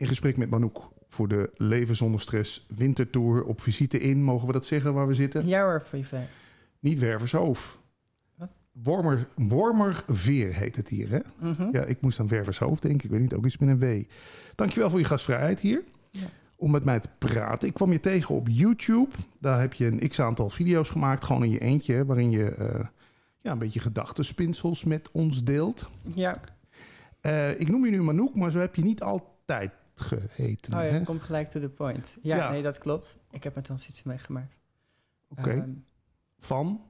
in gesprek met Manouk voor de Leven zonder stress wintertour op visite in. Mogen we dat zeggen waar we zitten? Ja hoor, Privé. Niet Wervershoof. Wormer, Wormerveer heet het hier, hè? Mhm. Ja, ik moest aan Wervershoofd denken. Ik weet niet, ook iets met een W. Dankjewel voor je gastvrijheid hier. Ja. Om met mij te praten. Ik kwam je tegen op YouTube. Daar heb je een x-aantal video's gemaakt, gewoon in je eentje. Waarin je eh, ja, een beetje gedachtenspinsels met ons deelt. Ja. Eh, ik noem je nu Manouk, maar zo heb je niet altijd geheten. Oh komt gelijk to the point. Ja, nee, dat klopt. Ik heb een transitie meegemaakt. Oké. Ehm, van?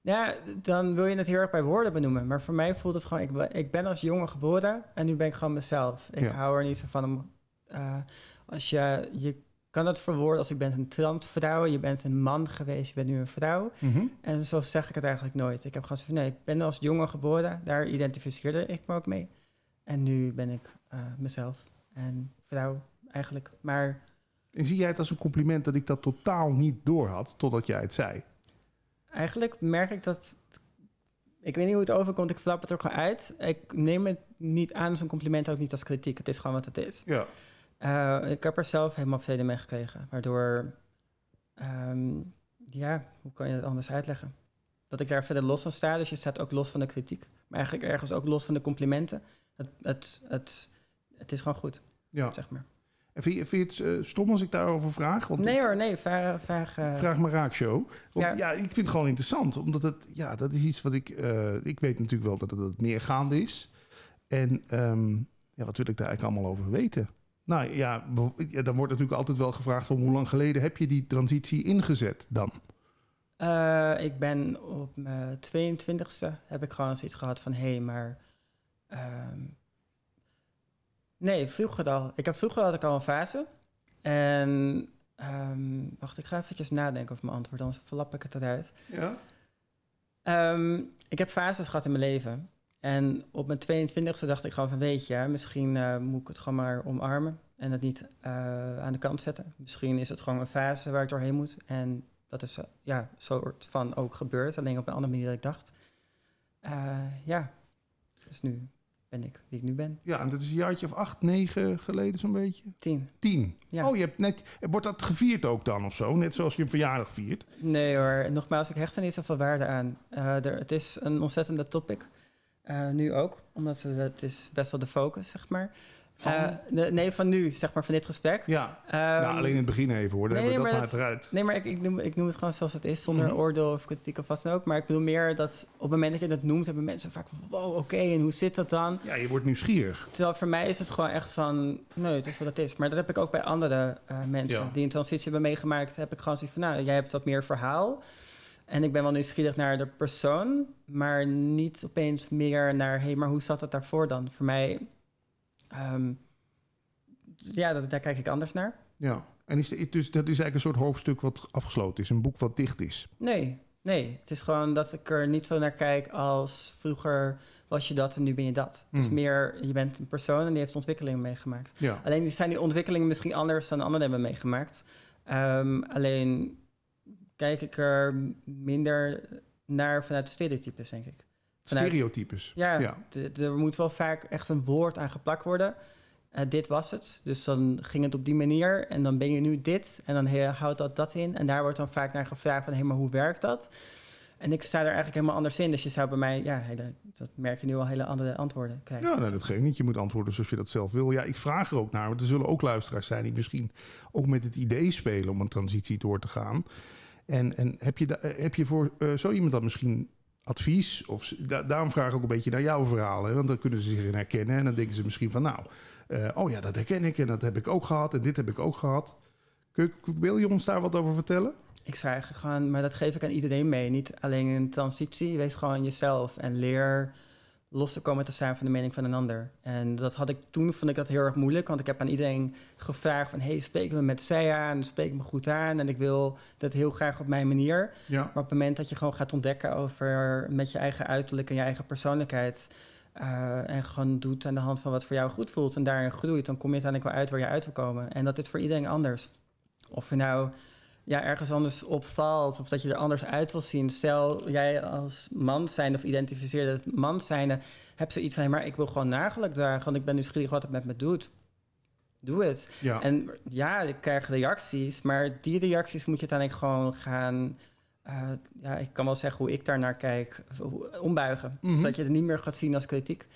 Ja, dan wil je het heel erg bij woorden benoemen. Maar voor mij voelt het gewoon... Ik, ben, ik ben als jongen geboren en nu ben ik gewoon mezelf. Ik hou er niet zo van om... Eh, als je, je kan het verwoorden als ik ben een transvrouw, je bent een man geweest, je bent nu een vrouw. Mhm. En zo zeg ik het eigenlijk nooit. Ik heb gewoon zo van, nee, ik ben als jongen geboren, daar identificeerde ik me ook mee. En nu ben ik eh, mezelf. En vrouw eigenlijk. Maar... En zie jij het als een compliment dat ik dat totaal niet door had totdat jij het zei? Eigenlijk merk ik dat. Ik weet niet hoe het overkomt, ik flap het er gewoon uit. Ik neem het niet aan als een compliment, ook niet als kritiek. Het is gewoon wat het is. Ja. Eh, ik heb er zelf helemaal vrede mee gekregen. Waardoor, ehm, ja, hoe kan je het anders uitleggen? Dat ik daar verder los van sta. Dus je staat ook los van de kritiek. Maar eigenlijk ergens ook los van de complimenten. het, het, het is gewoon goed. Ja. Zeg maar. En vind je, vind je het eh, stom als ik daarover vraag? Want nee hoor, nee. Vraag, eh, vraag, eh, vraag maar raak show. Want ja. ik vind het gewoon interessant. Omdat het, ja, dat is iets wat ik... ik weet natuurlijk wel dat het, dat meer gaande is. En ehm, ja, wat wil ik daar eigenlijk allemaal over weten? Nou ja, dan wordt natuurlijk altijd wel gevraagd... van hoe lang geleden heb je die transitie ingezet dan? ik ben op mijn 22e heb ik gewoon zoiets gehad van... hé, hey, maar ehm, Nee, vroeger al. Ik heb, vroeger had ik al een fase. En ehm, wacht, ik ga eventjes nadenken over mijn antwoord, anders verlap ik het eruit. Ja. Ehm, ik heb fases gehad in mijn leven. En op mijn 22e dacht ik gewoon van weet je, misschien eh, moet ik het gewoon maar omarmen en het niet eh, aan de kant zetten. Misschien is het gewoon een fase waar ik doorheen moet. En dat is uh, ja, soort van ook gebeurd, alleen op een andere manier dan ik dacht. ja, dus nu ben ik wie ik nu ben. Ja, en dat is een jaartje of acht, negen geleden zo'n beetje? Tien. Tien? Ja. Oh, je hebt net, wordt dat gevierd ook dan of zo? Net zoals je een verjaardag viert? Nee hoor, nogmaals, ik hecht er niet zoveel waarde aan. Eh, er, het is een ontzettende topic, eh, nu ook. Omdat het is best wel de focus, zeg maar. Van? Eh, nee, van nu, zeg maar, van dit gesprek. Ja, nou, ehm, alleen in het begin even hoor, dan nee, hebben we dat, maar eruit. Nee, maar ik, ik, noem, ik noem het gewoon zoals het is, zonder mhm. oordeel of kritiek of wat dan ook. Maar ik bedoel meer dat op het moment dat je dat noemt, hebben mensen vaak wow, oké, en hoe zit dat dan? Ja, je wordt nieuwsgierig. Terwijl voor mij is het gewoon echt van, nee, het is wat het is. Maar dat heb ik ook bij andere eh, mensen die een transitie hebben meegemaakt. Heb ik gewoon zoiets van, nou, jij hebt wat meer verhaal. En ik ben wel nieuwsgierig naar de persoon, maar niet opeens meer naar... hé, hey, maar hoe zat dat daarvoor dan? Voor mij Ehm, ja, dat, daar kijk ik anders naar. Ja, en is, dus dat is eigenlijk een soort hoofdstuk wat afgesloten is, een boek wat dicht is? Nee, nee. Het is gewoon dat ik er niet zo naar kijk als vroeger was je dat en nu ben je dat. Het is hmm. meer, je bent een persoon en die heeft ontwikkelingen meegemaakt. Ja. Alleen zijn die ontwikkelingen misschien anders dan anderen hebben meegemaakt. Ehm, alleen kijk ik er minder naar vanuit stereotypes, denk ik. Stereotypes. Ja, er moet wel vaak echt een woord aan geplakt worden. Eh, dit was het. Dus dan ging het op die manier. En dan ben je nu dit. En dan houdt dat dat in. En daar wordt dan vaak naar gevraagd van... hé, maar hoe werkt dat? En ik sta er eigenlijk helemaal anders in. Dus je zou bij mij, ja, dat merk je nu al, hele andere antwoorden krijgen. Ja, nee, nou, dat geeft niet. Je moet antwoorden zoals je dat zelf wil. Ja, ik vraag er ook naar. Want er zullen ook luisteraars zijn die misschien ook met het idee spelen om een transitie door te gaan. En, en heb, je, eh, heb je voor uh, zo iemand dat misschien advies. Of, daarom vraag ik ook een beetje naar jouw verhalen. Want dan kunnen ze zich in herkennen. En dan denken ze misschien van nou, eh, oh ja, dat herken ik en dat heb ik ook gehad. En dit heb ik ook gehad. wil je ons daar wat over vertellen? Ik zou eigenlijk gewoon, maar dat geef ik aan iedereen mee. Niet alleen in transitie. Wees gewoon jezelf en leer los te komen te zijn van de mening van een ander. En dat had ik toen, vond ik dat heel erg moeilijk, want ik heb aan iedereen gevraagd van, hey, spreek me met zij aan, spreek me goed aan en ik wil dat heel graag op mijn manier. Maar op het moment dat je gewoon gaat ontdekken over met je eigen uiterlijk en je eigen persoonlijkheid eh, en gewoon doet aan de hand van wat voor jou goed voelt en daarin groeit, dan kom je uiteindelijk wel uit waar je uit wil komen. En dat is voor iedereen anders. Of je nou ja, ergens anders opvalt of dat je er anders uit wil zien. Stel, jij als man zijn of identificeerde dat man zijnde, heb ze iets van, maar ik wil gewoon nageluk dragen, want ik ben nieuwsgierig wat het met me doet. Doe het. Ja. En ja, ik krijg reacties, maar die reacties moet je uiteindelijk gewoon gaan eh, ja, ik kan wel zeggen hoe ik daar naar kijk, ombuigen. Mhm. Zodat je het niet meer gaat zien als kritiek.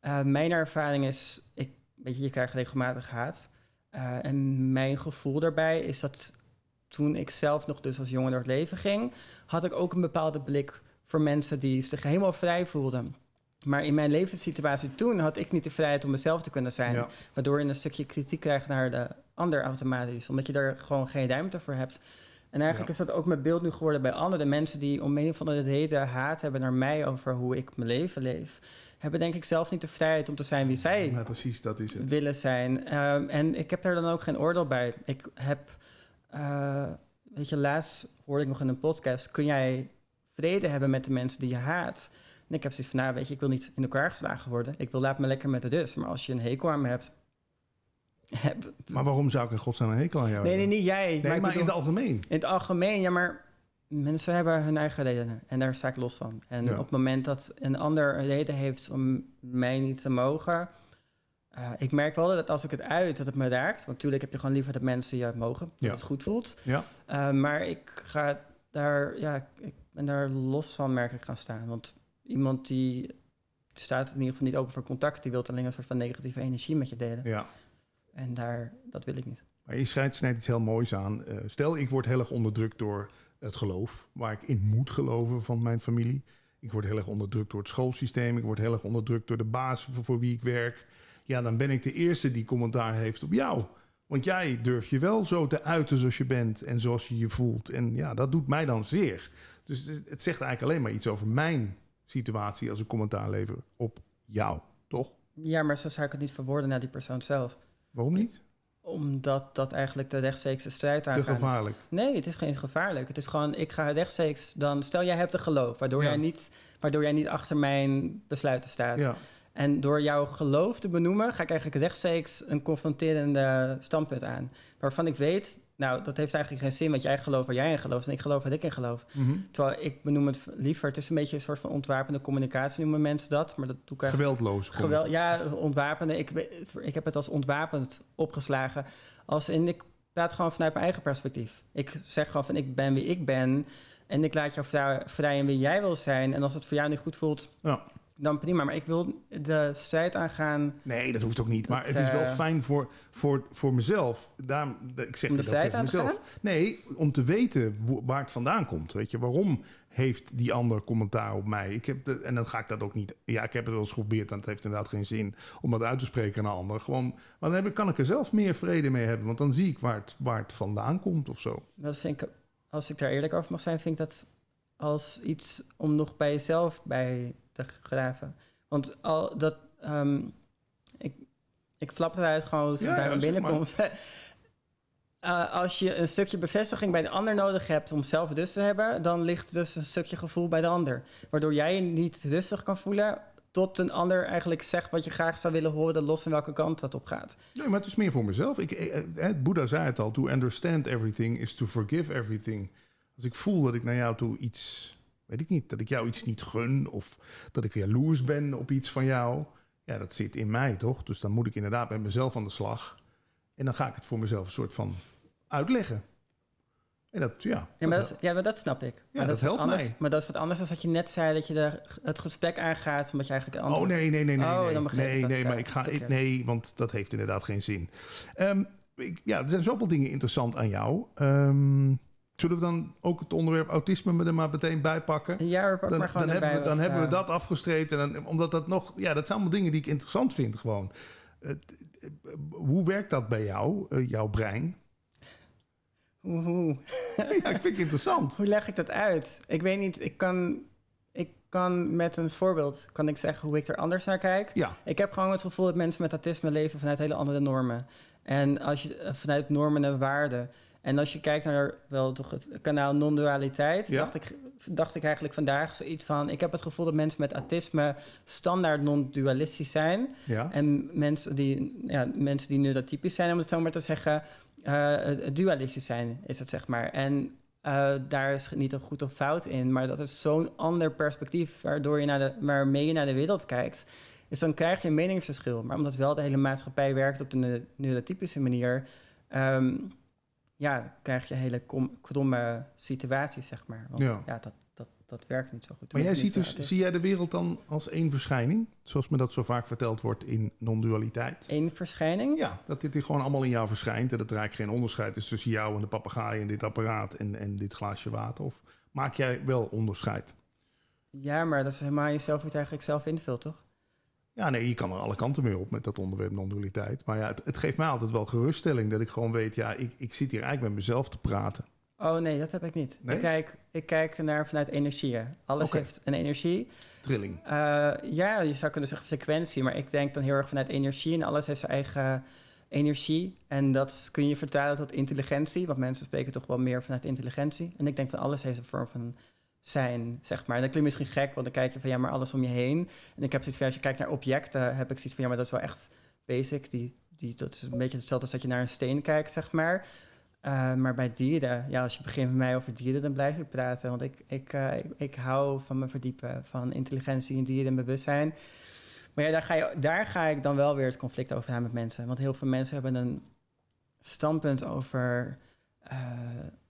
Eh, mijn ervaring is, ik, weet je, je krijgt regelmatig haat. Eh, en mijn gevoel daarbij is dat toen ik zelf nog dus als jongen door het leven ging, had ik ook een bepaalde blik voor mensen die zich helemaal vrij voelden. Maar in mijn levenssituatie toen had ik niet de vrijheid om mezelf te kunnen zijn. Waardoor je een stukje kritiek krijgt naar de ander automatisch. Omdat je daar gewoon geen ruimte voor hebt. En eigenlijk is dat ook mijn beeld nu geworden bij andere mensen die om een of andere reden haat hebben naar mij over hoe ik mijn leven leef. Hebben denk ik zelf niet de vrijheid om te zijn wie zij precies, dat is het. willen zijn. Ehm, en ik heb daar dan ook geen oordeel bij. Ik heb eh, weet je, laatst hoorde ik nog in een podcast: kun jij vrede hebben met de mensen die je haat? En ik heb zoiets van: nou, weet je, ik wil niet in elkaar geslagen worden. Ik wil laat me lekker met de rust. Maar als je een hekel aan me hebt. Heb... Maar waarom zou ik in godsnaam een hekel aan jou nee, hebben? Nee, nee, niet jij. Nee, maar, in het algemeen. In het algemeen, ja, maar mensen hebben hun eigen redenen. En daar sta ik los van. En op het moment dat een ander een reden heeft om mij niet te mogen eh, ik merk wel dat als ik het uit, dat het me raakt. Want natuurlijk heb je gewoon liever dat mensen je mogen, dat het goed voelt. Ja. Eh, maar ik ga daar, ja, ik ben daar los van merk ik gaan staan. Want iemand die staat in ieder geval niet open voor contact, die wil alleen een soort van negatieve energie met je delen. Ja. En daar, dat wil ik niet. Maar je schrijft, snijdt iets heel moois aan. Eh, stel, ik word heel erg onderdrukt door het geloof, waar ik in moet geloven van mijn familie. Ik word heel erg onderdrukt door het schoolsysteem. Ik word heel erg onderdrukt door de baas voor wie ik werk. Ja, dan ben ik de eerste die commentaar heeft op jou. Want jij durft je wel zo te uiten zoals je bent en zoals je je voelt. En ja, dat doet mij dan zeer. Dus het zegt eigenlijk alleen maar iets over mijn situatie als ik commentaar lever op jou, toch? Ja, maar zo zou ik het niet verwoorden naar die persoon zelf. Waarom niet? Omdat dat eigenlijk de rechtstreekse strijd aangaat. Te gevaarlijk? Nee, het is geen gevaarlijk. Het is gewoon, ik ga rechtstreeks dan... Stel, jij hebt er geloof, waardoor, jij, niet, waardoor jij niet achter mijn besluiten staat. Ja. En door jouw geloof te benoemen, ga ik eigenlijk rechtstreeks een confronterende standpunt aan. Waarvan ik weet, nou, dat heeft eigenlijk geen zin, want jij gelooft waar jij in gelooft en ik geloof wat ik in geloof. Mhm. Terwijl ik benoem het liever, het is een beetje een soort van ontwapende communicatie, noemen mensen dat, maar dat doe ik Geweldloos. Geweld, ja, ontwapende. Ik, ik heb het als ontwapend opgeslagen. Als in, ik praat gewoon vanuit mijn eigen perspectief. Ik zeg gewoon van, ik ben wie ik ben en ik laat jou vrij in wie jij wil zijn. En als het voor jou niet goed voelt, ja dan prima. Maar ik wil de strijd aangaan. Nee, dat hoeft ook niet. Maar het is wel eh, fijn voor, voor, voor mezelf. Daarom, ik zeg dat ook aan mezelf. Gaan? Nee, om te weten waar het vandaan komt. Weet je, waarom heeft die ander commentaar op mij? Ik heb en dan ga ik dat ook niet... Ja, ik heb het wel eens geprobeerd en het heeft inderdaad geen zin... om dat uit te spreken aan een ander. Gewoon, maar dan heb ik, kan ik er zelf meer vrede mee hebben. Want dan zie ik waar het, waar het vandaan komt of zo. Dat vind ik, als ik daar eerlijk over mag zijn, vind ik dat als iets om nog bij jezelf bij graven. Want al dat. Ehm, ik, ik flap eruit gewoon als het ja, bij binnenkomt. Eh, als je een stukje bevestiging bij de ander nodig hebt om zelf rust te hebben, dan ligt dus een stukje gevoel bij de ander. Waardoor jij niet rustig kan voelen tot een ander eigenlijk zegt wat je graag zou willen horen, los van welke kant dat op gaat. Nee, maar het is meer voor mezelf. Ik, eh, eh Boeddha zei het al, to understand everything is to forgive everything. Als ik voel dat ik naar jou toe iets Weet ik niet. Dat ik jou iets niet gun of dat ik jaloers ben op iets van jou. Ja, dat zit in mij toch? Dus dan moet ik inderdaad met mezelf aan de slag. En dan ga ik het voor mezelf een soort van uitleggen. En dat, ja. Ja, maar dat, ja, dat snap ik. Ja, maar dat, dat helpt mij. Maar dat is wat anders dan dat je net zei dat je er het gesprek aangaat. Omdat je eigenlijk anders. Oh nee, nee, nee. nee oh, nee, dan nee, nee, maar ik ga. nee, want dat heeft inderdaad geen zin. Um, ik, ja, er zijn zoveel dingen interessant aan jou. Um, Zullen we dan ook het onderwerp autisme er maar meteen bij pakken? Ja, pak dan, maar gewoon dan, hebben we, dan hebben we eh. dat afgestreept. En dan, omdat dat nog... Ja, dat zijn allemaal dingen die ik interessant vind gewoon. Eh, hoe werkt dat bij jou, eh, jouw brein? Hoe, ja, ik vind het interessant. hoe leg ik dat uit? Ik weet niet, ik kan, ik kan met een voorbeeld kan ik zeggen hoe ik er anders naar kijk. Ja. Ik heb gewoon het gevoel dat mensen met autisme leven vanuit hele andere normen. En als je vanuit normen en waarden. En als je kijkt naar wel toch het kanaal non-dualiteit, dacht, ik, dacht ik eigenlijk vandaag zoiets van: ik heb het gevoel dat mensen met autisme standaard non-dualistisch zijn. Ja. En mensen die, ja, mensen die neurotypisch zijn, om het zo maar te zeggen, eh, dualistisch zijn, is het zeg maar. En eh, daar is niet een goed of fout in, maar dat is zo'n ander perspectief waardoor je naar de, waarmee je naar de wereld kijkt. Dus dan krijg je een meningsverschil. Maar omdat wel de hele maatschappij werkt op de neurotypische manier. Ehm, ja, krijg je hele kromme situaties, zeg maar. Want ja, dat, dat, dat werkt niet zo goed. Maar jij ziet dus, zie jij de wereld dan als één verschijning? Zoals me dat zo vaak verteld wordt in non-dualiteit. Eén verschijning? Ja, dat dit gewoon allemaal in jou verschijnt. En dat er eigenlijk geen onderscheid is tussen jou en de papegaai en dit apparaat en, en dit glaasje water. Of maak jij wel onderscheid? Ja, maar dat is helemaal jezelf wat eigenlijk zelf invult, toch? Ja, nee, je kan er alle kanten mee op met dat onderwerp non-dualiteit. Maar ja, het, het, geeft mij altijd wel geruststelling dat ik gewoon weet, ja, ik, ik zit hier eigenlijk met mezelf te praten. Oh nee, dat heb ik niet. Nee? Ik, kijk, ik kijk naar vanuit energieën. Alles heeft een energie. Trilling. Eh, ja, je zou kunnen zeggen frequentie, maar ik denk dan heel erg vanuit energie en alles heeft zijn eigen energie. En dat kun je vertalen tot intelligentie, want mensen spreken toch wel meer vanuit intelligentie. En ik denk van alles heeft een vorm van zijn, zeg maar. En dat klinkt misschien gek, want dan kijk je van ja, maar alles om je heen. En ik heb zoiets van, als je kijkt naar objecten, heb ik zoiets van ja, maar dat is wel echt basic. Die, die, dat is een beetje hetzelfde als dat je naar een steen kijkt, zeg maar. Eh, maar bij dieren, ja, als je begint met mij over dieren, dan blijf ik praten. Want ik, ik, eh, ik, hou van me verdiepen, van intelligentie in dieren en bewustzijn. Maar ja, daar ga, je, daar ga ik dan wel weer het conflict over hebben met mensen. Want heel veel mensen hebben een standpunt over eh,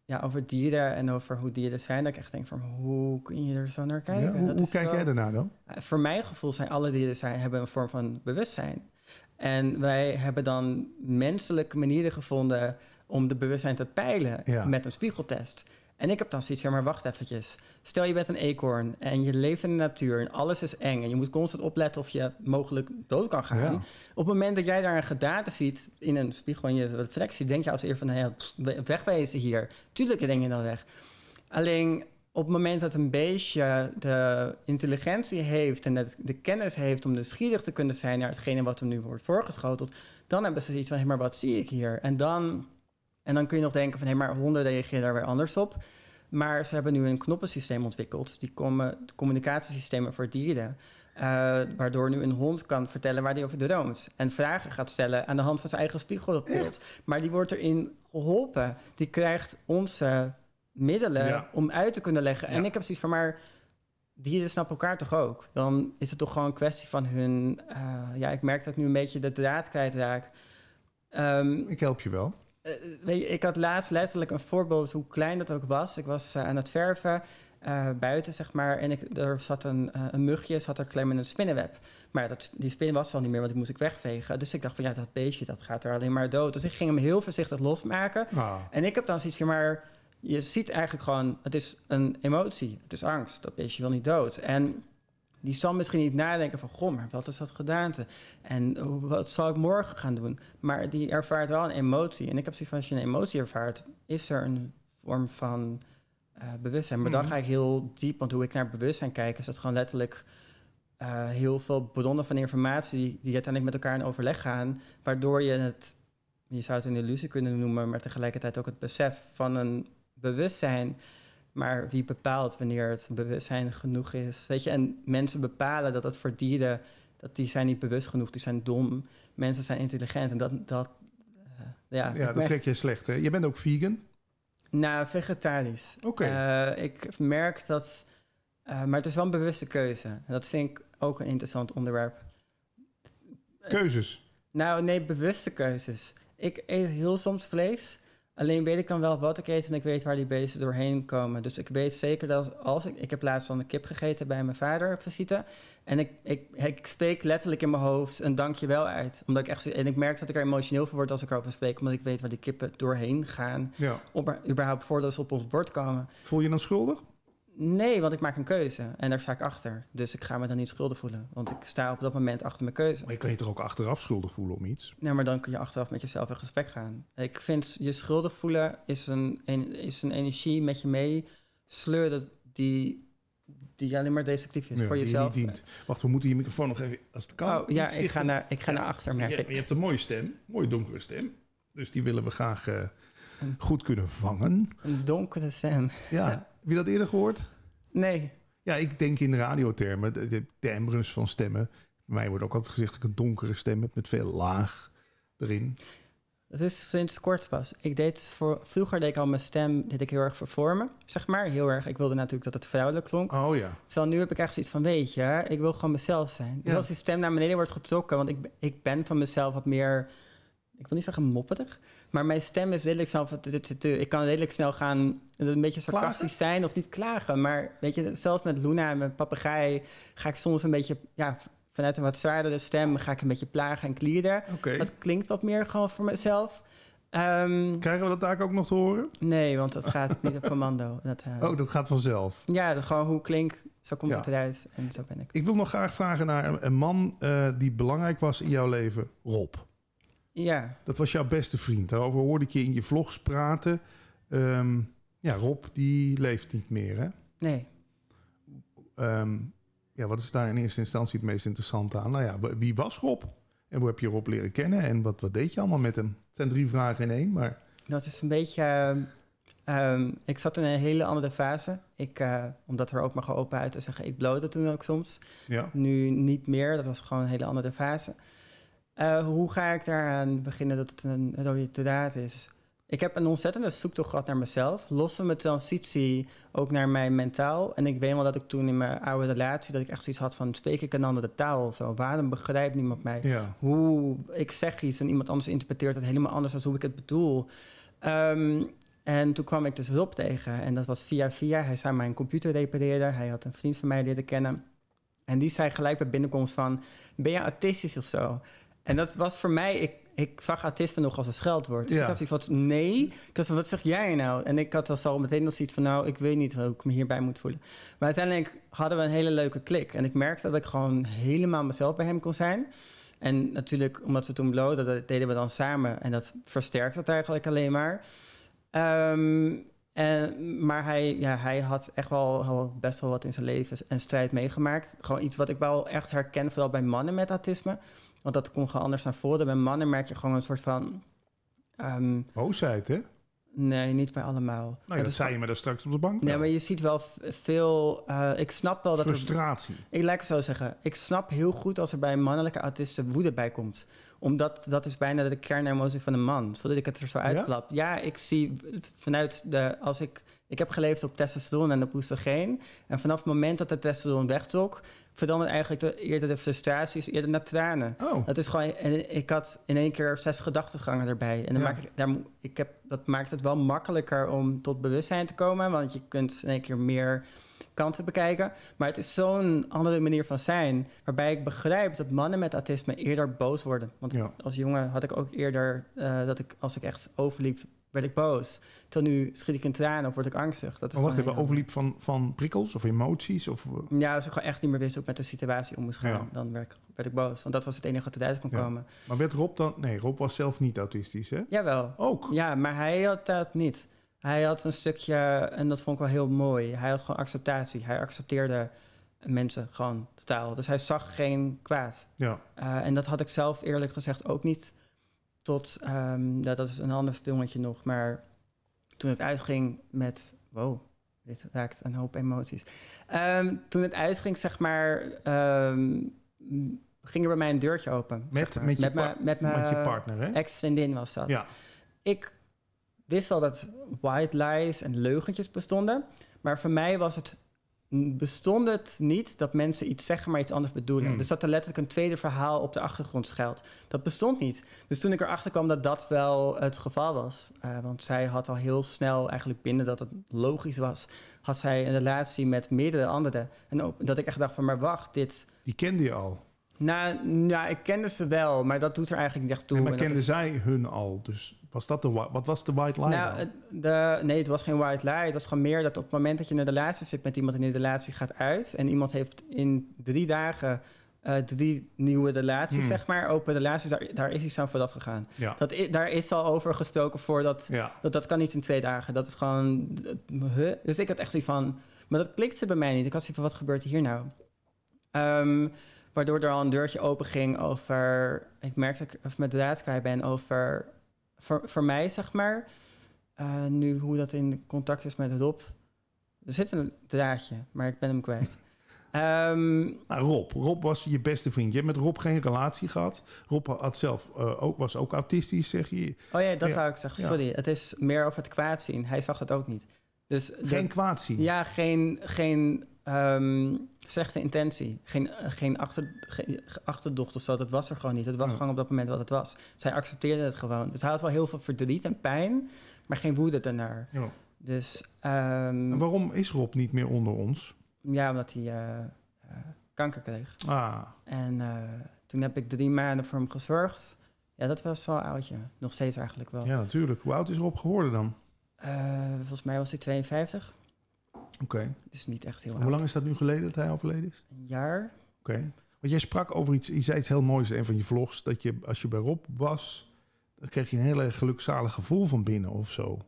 ja, over dieren en over hoe dieren zijn. Dat ik echt denk van hoe kun je er zo naar kijken? hoe, kijk jij daarna dan? Eh, voor mijn gevoel zijn alle dieren zijn, hebben een vorm van bewustzijn. En wij hebben dan menselijke manieren gevonden om de bewustzijn te peilen met een spiegeltest. En ik heb dan zoiets, ja maar wacht eventjes. Stel je bent een eekhoorn en je leeft in de natuur en alles is eng. En je moet constant opletten of je mogelijk dood kan gaan. Op het moment dat jij daar een gedaante ziet in een spiegel in je reflectie... denk je als eer van, hey, nou wegwezen hier. Tuurlijk denk je dan weg. Alleen op het moment dat een beestje de intelligentie heeft en dat de kennis heeft om nieuwsgierig te kunnen zijn naar hetgene wat er nu wordt voorgeschoteld, dan hebben ze iets van: hé, maar wat zie ik hier? En dan en dan kun je nog denken van hé, maar honden reageren daar weer anders op. Maar ze hebben nu een knoppensysteem ontwikkeld. Die komen communicatiesystemen voor dieren. Eh, waardoor nu een hond kan vertellen waar hij over droomt. En vragen gaat stellen aan de hand van zijn eigen spiegelbeeld. Maar die wordt erin geholpen. Die krijgt onze middelen om uit te kunnen leggen. En ik heb zoiets van, maar dieren snappen elkaar toch ook? Dan is het toch gewoon een kwestie van hun... Eh, ja, ik merk dat ik nu een beetje de draad kwijtraak. Ehm, ik help je wel. Eh, weet je, ik had laatst letterlijk een voorbeeld, hoe klein dat ook was. Ik was eh, aan het verven. Eh, buiten, zeg maar. En ik, er zat een, uh, een mugje, zat er klem in een spinnenweb. Maar dat, die spin was al niet meer, want die moest ik wegvegen. Dus ik dacht van, ja, dat beestje, dat gaat er alleen maar dood. Dus ik ging hem heel voorzichtig losmaken. Ah. En ik heb dan zoiets van, maar je ziet eigenlijk gewoon... Het is een emotie, het is angst. Dat beestje wil niet dood. En die zal misschien niet nadenken van, goh, maar wat is dat gedaante? En wat zal ik morgen gaan doen? Maar die ervaart wel een emotie. En ik heb zoiets van, als je een emotie ervaart, is er een vorm van eh, bewustzijn. Maar dan mhm. ga ik heel diep, want hoe ik naar bewustzijn kijk, is dat gewoon letterlijk eh, heel veel bronnen van informatie die uiteindelijk met elkaar in overleg gaan, waardoor je het, je zou het een illusie kunnen noemen, maar tegelijkertijd ook het besef van een bewustzijn maar wie bepaalt wanneer het bewustzijn genoeg is? Weet je, en mensen bepalen dat dat voor dieren, dat die zijn niet bewust genoeg, die zijn dom. Mensen zijn intelligent en dat, dat eh, ja. Ja, dat merk... je slecht Je bent ook vegan? Nou, vegetarisch. Oké. Eh, ik merk dat, eh, maar het is wel een bewuste keuze. dat vind ik ook een interessant onderwerp. Keuzes? nou, nee, bewuste keuzes. Ik eet heel soms vlees. Alleen weet ik dan wel wat ik eet en ik weet waar die beesten doorheen komen. Dus ik weet zeker dat als ik... Ik heb laatst van een kip gegeten bij mijn vader op visite. En ik, ik, ik spreek letterlijk in mijn hoofd een dankjewel uit. Omdat ik echt, en ik merk dat ik er emotioneel van word als ik erover spreek. Omdat ik weet waar die kippen doorheen gaan. Ja. Om überhaupt voordat ze op ons bord komen. Voel je dan schuldig? Nee, want ik maak een keuze en daar sta ik achter. Dus ik ga me dan niet schuldig voelen, want ik sta op dat moment achter mijn keuze. Maar je kan je toch ook achteraf schuldig voelen om iets? Nee, maar dan kun je achteraf met jezelf in gesprek gaan. Ik vind je schuldig voelen is een, is een energie met je mee sleuren die, die alleen maar destructief is voor jezelf. dient. Wacht, we moeten je microfoon nog even, als het kan. Oh, ja, ik ga, naar, ik ga naar achter, merk je, je, hebt een mooie stem, mooie donkere stem. Dus die willen we graag eh, goed kunnen vangen. Een donkere stem. ja. Heb je dat eerder gehoord? Nee. Ja, ik denk in radiotermen, de, de timbres van stemmen. Bij mij wordt ook altijd gezegd dat ik een donkere stem heb met veel laag erin. Het is sinds kort pas. Ik deed voor, vroeger deed ik al mijn stem deed ik heel erg vervormen, zeg maar. Heel erg. Ik wilde natuurlijk dat het vrouwelijk klonk. Oh ja. Terwijl nu heb ik echt zoiets van, weet je, ik wil gewoon mezelf zijn. Dus als die stem naar beneden wordt getrokken, want ik, ik ben van mezelf wat meer, ik wil niet zeggen mopperig, maar mijn stem is redelijk snel Ik kan redelijk snel gaan eh, een beetje sarcastisch zijn of niet klagen. Maar weet je, zelfs met Luna en mijn papegaai ga ik soms een beetje... Ja, vanuit een wat zwaardere stem ga ik een beetje plagen en klieren. Dat klinkt wat meer gewoon voor mezelf. Ehm, Krijgen we dat daar ook nog te horen? Nee, want dat gaat niet op commando. Dat, eh, oh, dat gaat vanzelf? Ja, gewoon hoe klinkt, zo komt het eruit en zo ben ik. Ik wil nog graag vragen naar een man eh, die belangrijk was in jouw leven, Rob. Ja. Dat was jouw beste vriend. Daarover hoorde ik je in je vlogs praten. Ehm, ja, Rob, die leeft niet meer, hè? Nee. Ehm, ja, wat is daar in eerste instantie het meest interessante aan? Nou ja, wie was Rob? En hoe heb je Rob leren kennen? En wat, wat deed je allemaal met hem? Het zijn drie vragen in één, maar... Dat is een beetje... Ehm, ik zat in een hele andere fase. Ik, uh, omdat er ook maar open uit te zeggen, ik blode toen ook soms. Ja. Nu niet meer. Dat was gewoon een hele andere fase. Eh, hoe ga ik daaraan beginnen dat het een rode draad is? Ik heb een ontzettende zoektocht gehad naar mezelf. Losse mijn transitie ook naar mijn mentaal. En ik weet wel dat ik toen in mijn oude relatie... dat ik echt zoiets had van spreek ik een andere taal of zo. Waarom begrijpt niemand mij? Hoe ik zeg iets en iemand anders interpreteert het helemaal anders... dan hoe ik het bedoel. Ehm, en toen kwam ik dus Rob tegen. En dat was via via. Hij zou mijn computer repareren. Hij had een vriend van mij leren kennen. En die zei gelijk bij binnenkomst van... ben je autistisch of zo? En dat was voor mij, ik, ik zag autisme nog als een scheldwoord. Dus ja. ik had iets van, nee. Ik dacht, wat zeg jij nou? En ik had dat al meteen nog zoiets van, nou, ik weet niet hoe ik me hierbij moet voelen. Maar uiteindelijk hadden we een hele leuke klik. En ik merkte dat ik gewoon helemaal mezelf bij hem kon zijn. En natuurlijk, omdat we toen bloden, dat deden we dan samen. En dat versterkte het eigenlijk alleen maar. Ehm, en, maar hij, ja, hij had echt wel best wel wat in zijn leven en strijd meegemaakt. Gewoon iets wat ik wel echt herken, vooral bij mannen met autisme. Want dat komt gewoon anders naar voren. Bij mannen merk je gewoon een soort van... Um, Boosheid, hè? Nee, niet bij allemaal. Nou, dat, zei je me daar straks op de bank. Nee, maar je ziet wel veel... Eh, ik snap wel dat Frustratie. ik lijkt het zo zeggen. Ik snap heel goed als er bij mannelijke autisten woede bij komt. Omdat dat is bijna de kernemotie van een man. voordat ik het er zo uitklap. Ja? ik zie vanuit de... Als ik, ik heb geleefd op testosteron en op geen. En vanaf het moment dat de testosteron wegtrok veranderde eigenlijk de, eerder de frustraties, eerder naar tranen. Oh. Dat is gewoon, en ik had in één keer zes gedachtegangen erbij. En dan maak ik, daar, ik heb, dat maakt het wel makkelijker om tot bewustzijn te komen, want je kunt in één keer meer kanten bekijken. Maar het is zo'n andere manier van zijn, waarbij ik begrijp dat mannen met autisme eerder boos worden. Want ja. als jongen had ik ook eerder eh, dat ik, als ik echt overliep, werd ik boos. Tot nu schiet ik in tranen of word ik angstig. Dat is maar wacht even, overliep van, van prikkels of emoties? Of... Eh? Ja, als ik gewoon echt niet meer wist hoe ik met de situatie om moest gaan, dan werd ik, ik, boos. Want dat was het enige wat eruit kon ja. komen. Maar werd Rob dan... Nee, Rob was zelf niet autistisch, hè? Jawel. Ook? Ja, maar hij had dat niet. Hij had een stukje, en dat vond ik wel heel mooi, hij had gewoon acceptatie. Hij accepteerde mensen gewoon totaal. Dus hij zag geen kwaad. Ja. Eh, en dat had ik zelf eerlijk gezegd ook niet tot, dat, ehm, dat is een ander filmpje nog, maar toen het uitging met... Wow, dit raakt een hoop emoties. Ehm, toen het uitging, zeg maar, um, ging er bij mij een deurtje open. Met, met, je, met partner, hè? Ex-vriendin was dat. Ja. Ik wist al dat white lies en leugentjes bestonden. Maar voor mij was het bestond het niet dat mensen iets zeggen, maar iets anders bedoelen. Hmm. Dus dat er letterlijk een tweede verhaal op de achtergrond schuilt. Dat bestond niet. Dus toen ik erachter kwam dat dat wel het geval was, eh, want zij had al heel snel eigenlijk binnen dat het logisch was, had zij een relatie met meerdere anderen. En dat ik echt dacht van, maar wacht, dit... Die kende je al? Nou, ja ik kende ze wel, maar dat doet er eigenlijk niet echt toe. En maar kende zij hun al, dus was dat wat was de white lie? Nou, de, nee, het was geen white lie. Het was gewoon meer dat op het moment dat je naar de relatie zit met iemand en die relatie gaat uit. en iemand heeft in drie dagen eh, drie nieuwe relaties, hmm. zeg maar, open relaties, daar, is iets aan vooraf gegaan. Dat, daar is al over gesproken voor dat, dat dat kan niet in twee dagen. Dat is gewoon. Dus ik had echt zoiets van. Maar dat klikte bij mij niet. Ik had zoiets van: wat gebeurt hier nou? Ehm, waardoor er al een deurtje open ging over. Ik merkte dat ik met de raad kwijt ben over voor, voor mij, zeg maar, eh, nu hoe dat in contact is met Rob. Er zit een draadje, maar ik ben hem kwijt. Ehm, nou, Rob. Rob was je beste vriend. Je hebt met Rob geen relatie gehad. Rob had zelf, eh, ook, was ook autistisch, zeg je. Oh ja, dat zou ik zeggen. Sorry, het is meer over het kwaad zien. Hij zag het ook niet. Dus geen kwaad zien? Ja, geen, geen um, ehm, slechte intentie. Geen, eh, geen, achter, geen achterdocht of zo. Dat was er gewoon niet. Het was gewoon op dat moment wat het was. Zij accepteerde het gewoon. Dus hij had wel heel veel verdriet en pijn, maar geen woede ernaar. Ja. Dus, ehm, waarom is Rob niet meer onder ons? Ja, omdat hij eh, eh, kanker kreeg. Ah. En toen heb ik drie maanden voor hem gezorgd. Ja, dat was wel oudje. Nog steeds eigenlijk wel. Ja, natuurlijk. Hoe oud is Rob geworden dan? volgens mij was hij 52. Oké. Dus niet echt heel Hoe lang is dat nu geleden dat hij overleden is? Een jaar. Oké. Want jij sprak over iets, je zei iets heel moois in een van je vlogs, dat je als je bij Rob was, dan kreeg je een heel erg gelukzalig gevoel van binnen of zo.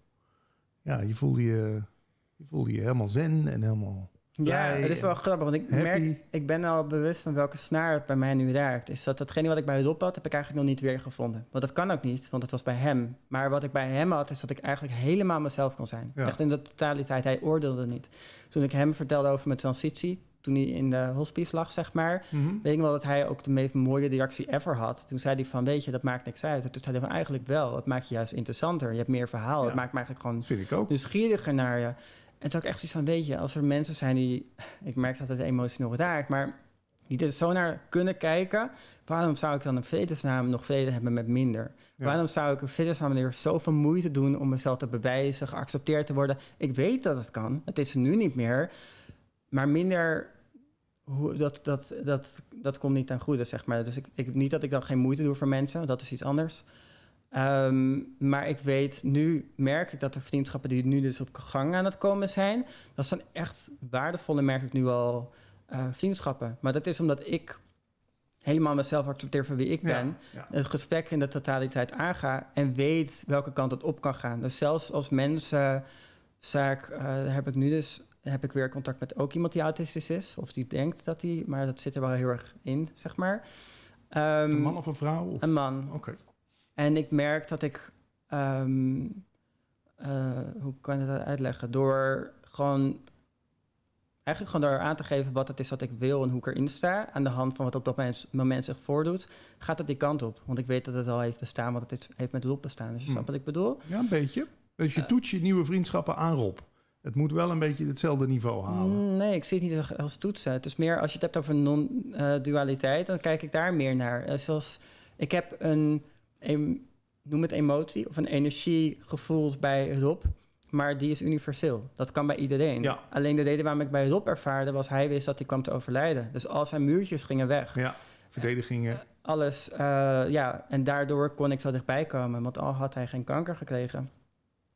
Ja, je voelde je, je, voelde je helemaal zen en helemaal ja, het is wel eh, grappig, want ik merk, ik ben al bewust van welke snaar het bij mij nu raakt. Is dat datgene wat ik bij Rob had, heb ik eigenlijk nog niet weer gevonden Want dat kan ook niet, want het was bij hem. Maar wat ik bij hem had, is dat ik eigenlijk helemaal mezelf kon zijn. Echt in de totaliteit, hij oordeelde niet. Toen ik hem vertelde over mijn transitie, toen hij in de hospice lag, zeg maar, mhm. weet ik wel dat hij ook de meest mooie reactie ever had. Toen zei hij van, weet je, dat maakt niks uit. toen zei hij van, eigenlijk wel, het maakt je juist interessanter. Je hebt meer verhaal, het maakt me eigenlijk gewoon nieuwsgieriger naar je. En toen ik echt zoiets van, weet je, als er mensen zijn die... Ik merk dat het emotioneel raakt, maar die er zo naar kunnen kijken... waarom zou ik dan een vredesnaam nog vrede hebben met minder? Waarom zou ik een vredesnaam weer zoveel moeite doen... om mezelf te bewijzen, geaccepteerd te worden? Ik weet dat het kan, het is nu niet meer. Maar minder hoe, dat, dat, dat, dat komt niet aan goede, zeg maar. Dus ik, ik, niet dat ik dan geen moeite doe voor mensen, dat is iets anders. Ehm, maar ik weet nu, merk ik dat de vriendschappen die nu dus op gang aan het komen zijn, dat zijn echt waardevolle, merk ik nu al, eh, vriendschappen. Maar dat is omdat ik helemaal mezelf accepteer van wie ik ben. Het gesprek in de totaliteit aanga en weet welke kant het op kan gaan. Dus zelfs als mensenzaak uh, heb ik nu dus heb ik weer contact met ook iemand die autistisch is. Of die denkt dat hij, maar dat zit er wel heel erg in, zeg maar. Ehm, een man of een vrouw? Of? Een man. Oké. En ik merk dat ik, ehm, eh, hoe kan ik dat uitleggen? Door gewoon, eigenlijk gewoon door aan te geven wat het is dat ik wil en hoe ik erin sta, aan de hand van wat op dat moment zich voordoet, gaat het die kant op. Want ik weet dat het al heeft bestaan, wat het heeft met Rob bestaan. Dus je hmm. snapt wat ik bedoel? Ja, een beetje. Dus je eh. toets je nieuwe vriendschappen aan Rob. Het moet wel een beetje hetzelfde niveau halen. Mm, nee, ik zie het niet als toetsen. Het is meer als je het hebt over non-dualiteit, eh, dan kijk ik daar meer naar. Zoals ik heb een em, noem het emotie of een energie gevoeld bij Rob. Maar die is universeel. Dat kan bij iedereen. Alleen de reden waarom ik bij Rob ervaarde was hij wist dat hij kwam te overlijden. Dus al zijn muurtjes gingen weg. Ja, verdedigingen. Eh, alles, eh, ja. En daardoor kon ik zo dichtbij komen. Want al had hij geen kanker gekregen.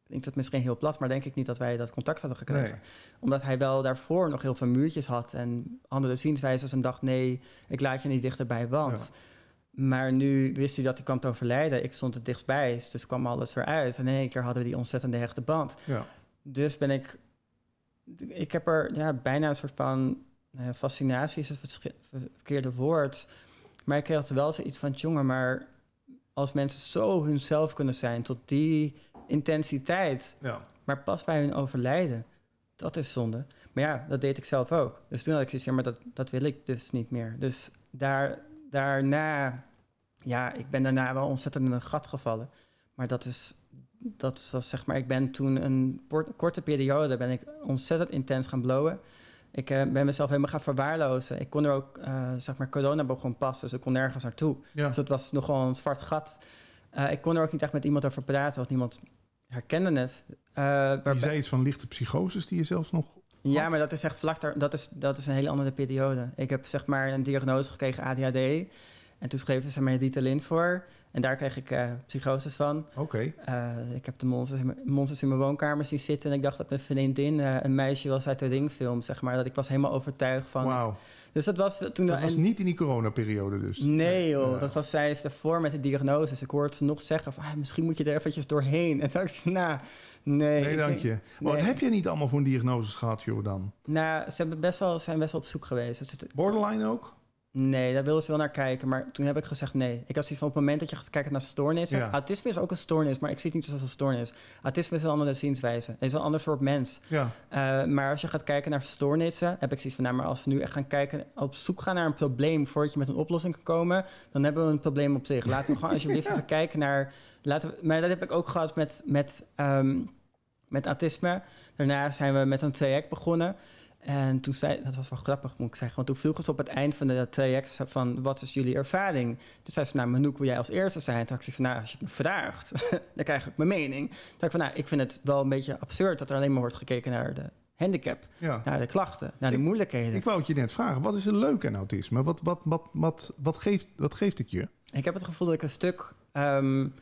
Klinkt dat misschien heel plat, maar denk ik niet dat wij dat contact hadden gekregen. Omdat hij wel daarvoor nog heel veel muurtjes had. En andere zienswijzers en dacht, nee, ik laat je niet dichterbij, want... Maar nu wist hij dat hij kwam te overlijden. Ik stond het dichtstbij, dus kwam alles eruit. En in één keer hadden we die ontzettende hechte band. Ja. Dus ben ik... Ik heb er ja, bijna een soort van... Eh, fascinatie is het verkeerde woord. Maar ik kreeg wel zoiets van... jongen, maar als mensen zo hunzelf kunnen zijn... tot die intensiteit... Ja. maar pas bij hun overlijden... dat is zonde. Maar ja, dat deed ik zelf ook. Dus toen had ik zoiets ja, maar dat, dat wil ik dus niet meer. Dus daar daarna, ja, ik ben daarna wel ontzettend in een gat gevallen. Maar dat is, dat was zeg maar, ik ben toen een korte periode, ben ik ontzettend intens gaan blowen. Ik uh, ben mezelf helemaal gaan verwaarlozen. Ik kon er ook, eh, zeg maar, corona begon pas, dus ik kon nergens naartoe. Ja. Dus dat was nogal een zwart gat. Eh, ik kon er ook niet echt met iemand over praten, want niemand herkende het. Uh, waarbij... zei iets van lichte psychoses die je zelfs nog ja, maar dat is echt vlak daar, dat is, dat is een hele andere periode. Ik heb zeg maar een diagnose gekregen ADHD. En toen schreven ze mij Ritalin voor. En daar kreeg ik uh, psychoses van. Oké. Eh, ik heb de monsters in, mijn, monsters in mijn woonkamer zien zitten. En ik dacht dat mijn vriendin eh, een meisje was uit de ringfilm, zeg maar. Dat ik was helemaal overtuigd van... Wow. Dus dat was toen... Dat was niet in die coronaperiode dus? Nee joh, dat was zij is daarvoor met de diagnose. Ik hoorde ze nog zeggen van, ah, misschien moet je er eventjes doorheen. En dan dacht nou, nee. Nee, dank je. Maar oh, wat heb je niet allemaal voor een diagnoses gehad joh dan? Nou, ze hebben best wel, zijn best wel op zoek geweest. Borderline ook? Nee, daar wilden ze wel naar kijken, maar toen heb ik gezegd nee. Ik had zoiets van op het moment dat je gaat kijken naar stoornissen... Autisme is ook een stoornis, maar ik zie het niet zoals dus een stoornis. Autisme is een andere zienswijze. Het is een ander soort mens. Ja. Eh, maar als je gaat kijken naar stoornissen, heb ik zoiets van... nou, maar als we nu echt gaan kijken, op zoek gaan naar een probleem... voordat je met een oplossing kan komen, dan hebben we een probleem op zich. Laten we gewoon alsjeblieft even kijken naar... Laten maar dat heb ik ook gehad met, met, ehm, met autisme. Daarna zijn we met een traject begonnen... En toen zei, dat was wel grappig moet ik zeggen, want toen vroeg ze op het eind van de traject van wat is jullie ervaring? Toen zei ze, nou Manouk wil jij als eerste zijn? Toen dacht ik van, nou als je het me vraagt, dan krijg ik mijn mening. Toen dacht ik van, nou ik vind het wel een beetje absurd dat er alleen maar wordt gekeken naar de handicap, naar de klachten, naar de moeilijkheden. Ik wou het je net vragen, wat is er leuk aan autisme? Wat, wat, wat, wat, wat, geeft, wat geeft het je? Ik heb het gevoel dat ik een stuk... Um,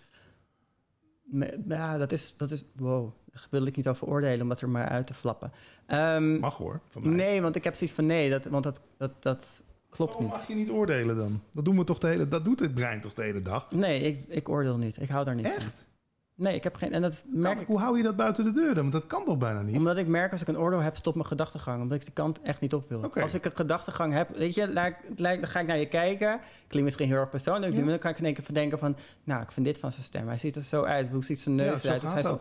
ja, dat is, dat is, wow, wil ik niet over oordelen om dat er maar uit te flappen. Ehm, mag hoor. Van Nee, want ik heb zoiets van nee, dat, want dat, dat, dat klopt niet. Oh, niet. mag je niet oordelen dan? Dat, doen we toch de hele, dat doet het brein toch de hele dag? Nee, ik, ik oordeel niet. Ik hou daar niet Echt? Nee, ik heb geen. En dat merk ik, hoe hou je dat buiten de deur dan? Want dat kan toch bijna niet? Omdat ik merk als ik een oordeel heb, stop mijn gedachtegang. Omdat ik de kant echt niet op wil. Als ik een gedachtegang heb, weet je, dan ga ik naar je kijken. Klinkt misschien heel erg persoonlijk, maar dan kan ik in één keer verdenken van. Nou, ik vind dit van zijn stem. Hij ziet er zo uit. Hoe ziet zijn neus uit? Dus hij zo?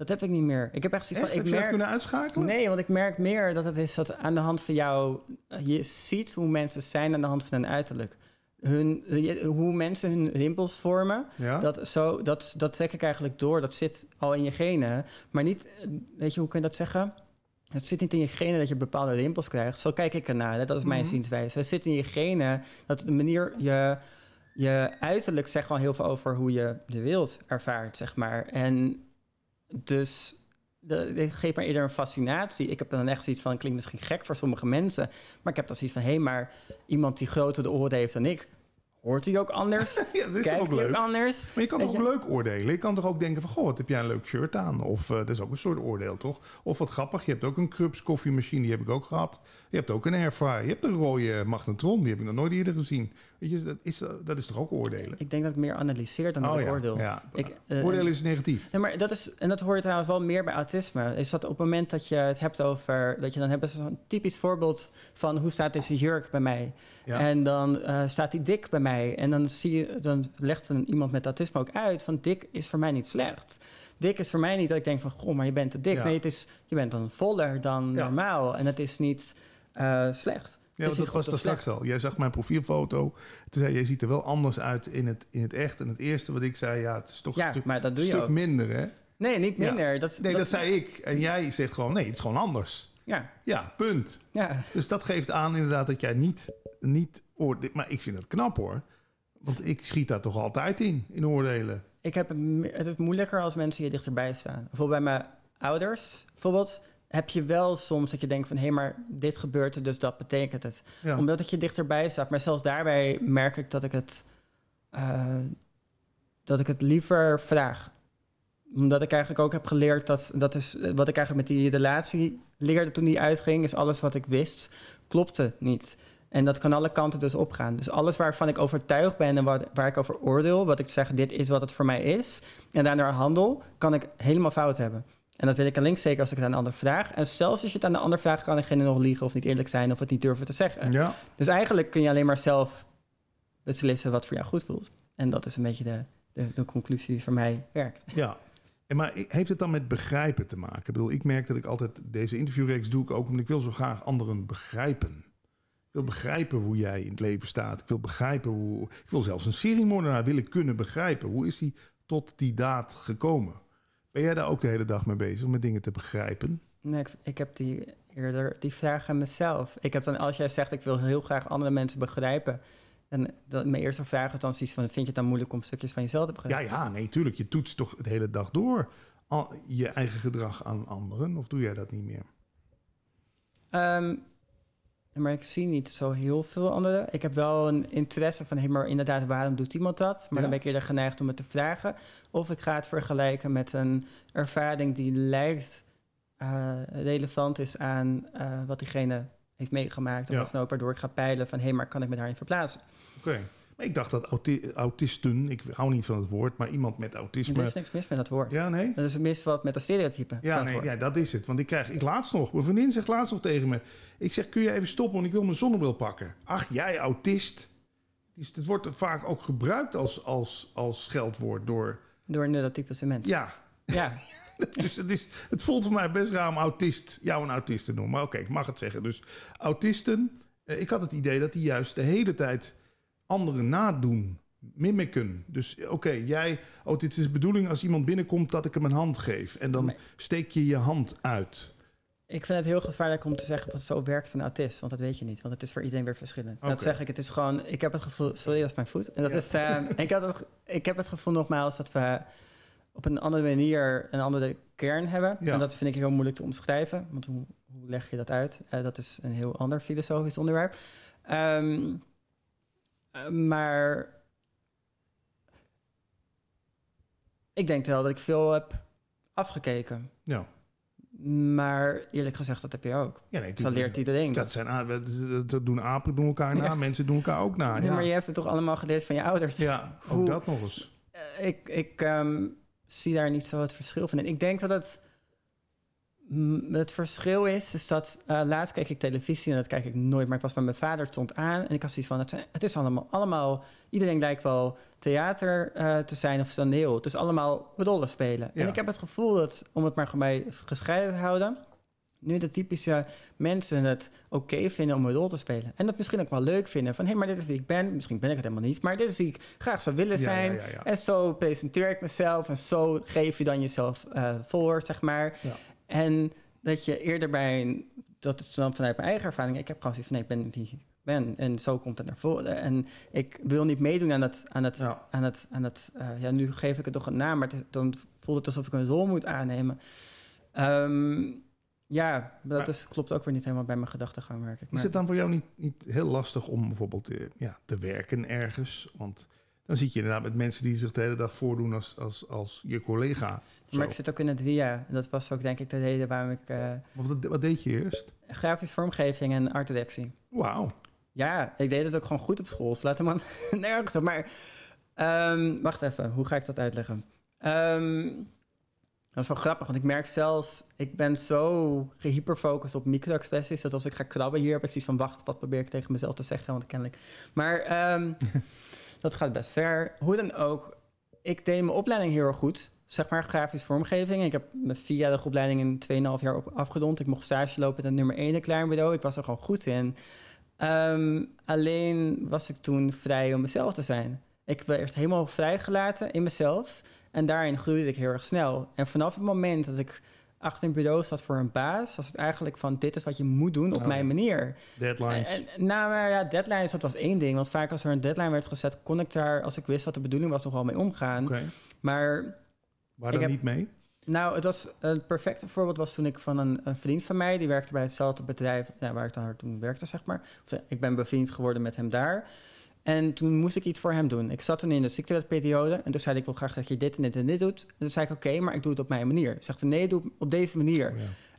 Dat heb ik niet meer. Ik heb echt zoiets van... Ik heb merk... je kunnen uitschakelen? Nee, want ik merk meer dat het is dat aan de hand van jou... Je ziet hoe mensen zijn aan de hand van hun uiterlijk. Hun, hoe mensen hun rimpels vormen, ja? dat, zo, dat, dat trek ik eigenlijk door. Dat zit al in je genen. Maar niet, weet je, hoe kun je dat zeggen? Het zit niet in je genen dat je bepaalde rimpels krijgt. Zo kijk ik ernaar. Dat is mijn mhm. zienswijze. Het zit in je genen dat de manier je, je uiterlijk zegt wel heel veel over hoe je de wereld ervaart, zeg maar. En dus dat geeft me eerder een fascinatie. Ik heb dan echt zoiets van, klinkt misschien gek voor sommige mensen, maar ik heb dan zoiets van, hé, hey, maar iemand die groter de oren heeft dan ik, hoort hij ook anders? ja, dat is Kijkt ook leuk. anders? Maar je kan toch ook leuk oordelen? Je kan toch ook denken van, goh, wat heb jij een leuk shirt aan? Of eh, dat is ook een soort oordeel, toch? Of wat grappig, je hebt ook een Krups koffiemachine, die heb ik ook gehad. Je hebt ook een airfryer. Je hebt een rode magnetron. Die heb ik nog nooit eerder gezien. Weet je, dat is, dat is toch ook oordelen? Ik denk dat het meer analyseert dan oh, ja, oordeel. Ja. Eh, oordeel is negatief. maar dat is, en dat hoor je trouwens wel meer bij autisme. Is dat op het moment dat je het hebt over... dat je, dan hebben ze een typisch voorbeeld van... hoe staat deze jurk bij mij? En dan eh, staat die dik bij mij. En dan, zie je, dan legt een, iemand met autisme ook uit... van dik is voor mij niet slecht dik is voor mij niet dat ik denk van, goh, maar je bent te dik. Nee, het is, je bent dan voller dan normaal. En het is niet eh, slecht. Ja, dus dat was dat straks al. Jij zag mijn profielfoto. Toen zei jij ziet er wel anders uit in het, in het echt. En het eerste wat ik zei, ja, het is toch ja, een stuk, maar dat doe je stuk minder, hè? Nee, niet minder. Dat, nee, dat, zei ik. En jij zegt gewoon, nee, het is gewoon anders. Ja. Ja, punt. Ja. Dus dat geeft aan inderdaad dat jij niet, niet oordeelt. Maar ik vind het knap, hoor. Want ik schiet daar toch altijd in, in oordelen. Ik heb het, het is moeilijker als mensen hier dichterbij staan. Bijvoorbeeld bij mijn ouders. Bijvoorbeeld, heb je wel soms dat je denkt van... hé, hey, maar dit gebeurt er, dus dat betekent het. Omdat ik je dichterbij staat. Maar zelfs daarbij merk ik dat ik het... Eh, dat ik het liever vraag. Omdat ik eigenlijk ook heb geleerd dat... dat is eh, wat ik eigenlijk met die relatie leerde toen die uitging... is alles wat ik wist, klopte niet. En dat kan alle kanten dus opgaan. Dus alles waarvan ik overtuigd ben en wat, waar ik over oordeel... wat ik zeg, dit is wat het voor mij is... en daarna handel, kan ik helemaal fout hebben... En dat weet ik alleen zeker als ik het aan een ander vraag. En zelfs als je het aan de ander vraagt, kan degene nog liegen of niet eerlijk zijn of het niet durven te zeggen. Ja. Dus eigenlijk kun je alleen maar zelf beslissen wat voor jou goed voelt. En dat is een beetje de, de, de conclusie die voor mij werkt. Ja. En maar heeft het dan met begrijpen te maken? Ik bedoel, ik merk dat ik altijd deze interviewreeks doe ik ook omdat ik wil zo graag anderen begrijpen. Ik wil begrijpen hoe jij in het leven staat. Ik wil begrijpen hoe. Ik wil zelfs een seriemoordenaar willen kunnen begrijpen. Hoe is hij tot die daad gekomen? Ben jij daar ook de hele dag mee bezig om met dingen te begrijpen? Nee, ik, heb die eerder die vraag aan mezelf. Ik heb dan, als jij zegt ik wil heel graag andere mensen begrijpen. En dat, mijn eerste vraag is dan zoiets van: vind je het dan moeilijk om stukjes van jezelf te begrijpen? Ja, ja, nee, tuurlijk. Je toetst toch de hele dag door al, je eigen gedrag aan anderen, of doe jij dat niet meer? Ehm, maar ik zie niet zo heel veel andere. Ik heb wel een interesse van, hé, maar inderdaad, waarom doet iemand dat? Maar dan ben ik eerder geneigd om het te vragen. Of ik ga het vergelijken met een ervaring die lijkt eh, relevant is aan eh, wat diegene heeft meegemaakt. Of ja. nou, waardoor ik ga peilen van, hé, maar kan ik me daarin verplaatsen? Oké ik dacht dat auti autisten, ik hou niet van het woord, maar iemand met autisme. Er is niks mis met dat woord. Ja, nee. Dat is het mis wat met de stereotypen. Ja, nee, ja, dat is het. Want ik krijg, ik laatst nog, mijn vriendin zegt laatst nog tegen me. Ik zeg, kun je even stoppen, want ik wil mijn zonnebril pakken. Ach, jij autist. Dus het wordt vaak ook gebruikt als, als, als scheldwoord door... Door inderdaad typische mensen. Ja. Ja. dus het, is, het voelt voor mij best raar om autist, jou een autist te noemen. Maar oké, ik mag het zeggen. Dus autisten, eh, ik had het idee dat die juist de hele tijd anderen nadoen, mimiken. Dus oké, jij, oh, dit is de bedoeling als iemand binnenkomt dat ik hem een hand geef. En dan steek je je hand uit. Ik vind het heel gevaarlijk om te zeggen wat zo werkt een autist, want dat weet je niet, want het is voor iedereen weer verschillend. Okay. Dat zeg ik, het is gewoon, ik heb het gevoel, sorry, dat is mijn voet. En dat is, eh, ik, had ik heb het gevoel nogmaals dat we op een andere manier een andere kern hebben. En dat vind ik heel moeilijk te omschrijven, want hoe, hoe leg je dat uit? Eh, dat is een heel ander filosofisch onderwerp. Um, eh, maar ik denk wel dat ik veel heb afgekeken. Ja. Maar eerlijk gezegd, dat heb je ook. Ja, nee, dat leert iedereen. Dat, zijn, ah, dat doen apen doen elkaar na, mensen doen elkaar ook na. Ja. maar je hebt het toch allemaal geleerd van je ouders? Ja, Hoe, dat nog eens. Eh, ik, ik ehm, zie daar niet zo het verschil van. En ik denk dat het het verschil is, is dat eh, laatst keek ik televisie en dat kijk ik nooit, maar ik was bij mijn vader, stond aan en ik had zoiets van, het, is allemaal, allemaal, iedereen lijkt wel theater eh, te zijn of toneel. Het is allemaal rollen spelen. En ik heb het gevoel dat, om het maar bij gescheiden te houden, nu de typische mensen het oké vinden om een rol te spelen. En dat misschien ook wel leuk vinden. Van hé, hey, maar dit is wie ik ben. Misschien ben ik het helemaal niet. Maar dit is wie ik graag zou willen zijn. en zo presenteer ik mezelf. En zo geef je dan jezelf eh, voor, zeg maar. En dat je eerder bij een, dat het dan vanuit mijn eigen ervaring, ik heb gewoon zoiets van nee, ik ben wie ik ben. En zo komt het naar voren. En ik wil niet meedoen aan dat, aan dat, aan dat, aan dat eh, ja, nu geef ik het toch een naam, maar dan voelt het alsof ik een rol moet aannemen. Ehm, ja, dat is, klopt ook weer niet helemaal bij mijn gedachtegang, merk ik. Is het dan voor jou niet, niet heel lastig om bijvoorbeeld eh, ja, te werken ergens? Want dan zit je inderdaad met mensen die zich de hele dag voordoen als, als, als je collega. Maar ik zit ook in het VIA En dat was ook denk ik de reden waarom ik... wat, eh, wat, deed je eerst? Grafisch vormgeving en artdirectie. Wauw. Ja, ik deed het ook gewoon goed op school. Dus laat hem maar. nergens ehm, Maar wacht even, hoe ga ik dat uitleggen? Ehm, dat is wel grappig, want ik merk zelfs... Ik ben zo gehyperfocust op micro-expressies... dat als ik ga krabben hier heb ik zoiets van... wacht, wat probeer ik tegen mezelf te zeggen? Want kennelijk... Maar ehm, dat gaat best ver. Hoe dan ook, ik deed mijn opleiding heel erg goed zeg maar, grafisch vormgeving. Ik heb mijn de opleiding in 2,5 jaar op afgedond. Ik mocht stage lopen in het nummer 1 een klein Ik was er gewoon goed in. Ehm, alleen was ik toen vrij om mezelf te zijn. Ik werd helemaal vrijgelaten in mezelf. En daarin groeide ik heel erg snel. En vanaf het moment dat ik achter een bureau zat voor een baas, was het eigenlijk van dit is wat je moet doen op oh, mijn manier. Deadlines. En, nou, ja, deadlines, dat was één ding. Want vaak als er een deadline werd gezet, kon ik daar, als ik wist wat de bedoeling was, toch wel mee omgaan. Maar Waarom niet mee? Nou, het was een perfecte voorbeeld was toen ik van een, vriend van mij, die werkte bij hetzelfde bedrijf nou, waar ik dan toen werkte, zeg maar. Eh, ik ben bevriend geworden met hem daar. En toen moest ik iets voor hem doen. Ik zat toen in de ziekteperiode en toen zei ik, ik wil graag dat je dit en dit en dit doet. En toen zei ik, oké, maar ik doe het op mijn manier. Zegt nee, doe het op deze manier. Oh,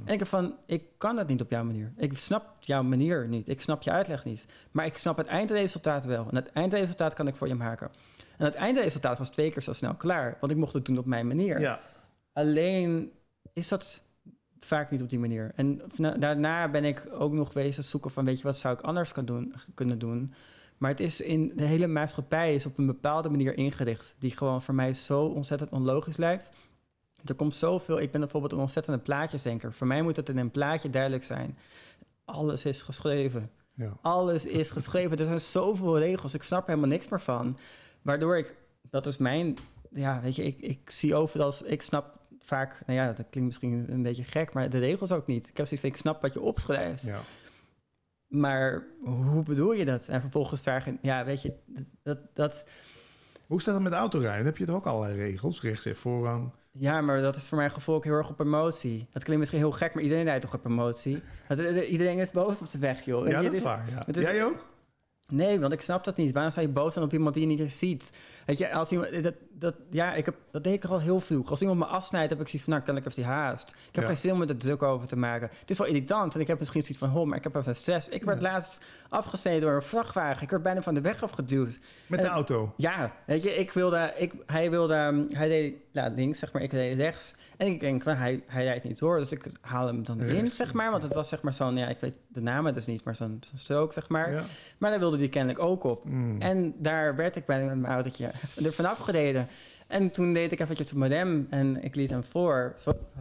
en ik van, ik kan dat niet op jouw manier. Ik snap jouw manier niet. Ik snap je uitleg niet. Maar ik snap het eindresultaat wel. En het eindresultaat kan ik voor je maken. En het eindresultaat was twee keer zo snel klaar. Want ik mocht het doen op mijn manier. Ja. Alleen is dat vaak niet op die manier. En daarna ben ik ook nog geweest het zoeken van... weet je, wat zou ik anders kan doen, kunnen doen? Maar het is in de hele maatschappij is op een bepaalde manier ingericht... die gewoon voor mij zo ontzettend onlogisch lijkt. Er komt zoveel... Ik ben bijvoorbeeld een ontzettende plaatjesdenker. Voor mij moet het in een plaatje duidelijk zijn. Alles is geschreven. Ja. Alles is geschreven. Er zijn zoveel regels. Ik snap er helemaal niks meer van. Waardoor ik, dat is mijn, ja, weet je, ik, ik zie overal, als, ik snap vaak, nou ja, dat klinkt misschien een beetje gek, maar de regels ook niet. Ik heb zoiets van, ik snap wat je opschrijft. Ja. Maar hoe bedoel je dat? En vervolgens vragen, ja, weet je, dat... dat hoe staat het met autorijden? Heb je er ook allerlei regels? Rechts en voorrang? Ja, maar dat is voor mijn gevoel ook heel erg op emotie. Dat klinkt misschien heel gek, maar iedereen rijdt toch op emotie? Eh, iedereen is boos op de weg, joh. Ja, dat is dus waar. Ja. Jij ook? Nee, want ik snap dat niet. Waarom zou je boos zijn op iemand die je niet ziet? Weet je, als iemand, dat, dat, ja, ik heb, dat deed ik al heel vroeg. Als iemand me afsnijdt, heb ik zoiets van, nou, kan ik even die haast. Ik heb geen zin om er druk over te maken. Het is wel irritant en ik heb misschien zoiets van, oh, maar ik heb even stress. Ik werd laatst afgesneden door een vrachtwagen. Ik werd bijna van de weg afgeduwd. Met de auto? Ja, weet je, ik wilde, ik, hij wilde, ehm, hij deed nou, links, zeg maar, ik deed rechts. En ik denk, well, hij, hij rijdt niet door, dus ik haal hem dan in, zeg maar. Want het was zeg maar zo'n, ja, ik weet de namen dus niet, maar zo'n zo strook, zeg maar. Maar dan wilde die ik ook op. Mm. En daar werd ik bij mijn autootje er vanaf gereden. En toen deed ik eventjes het modem en ik liet hem voor.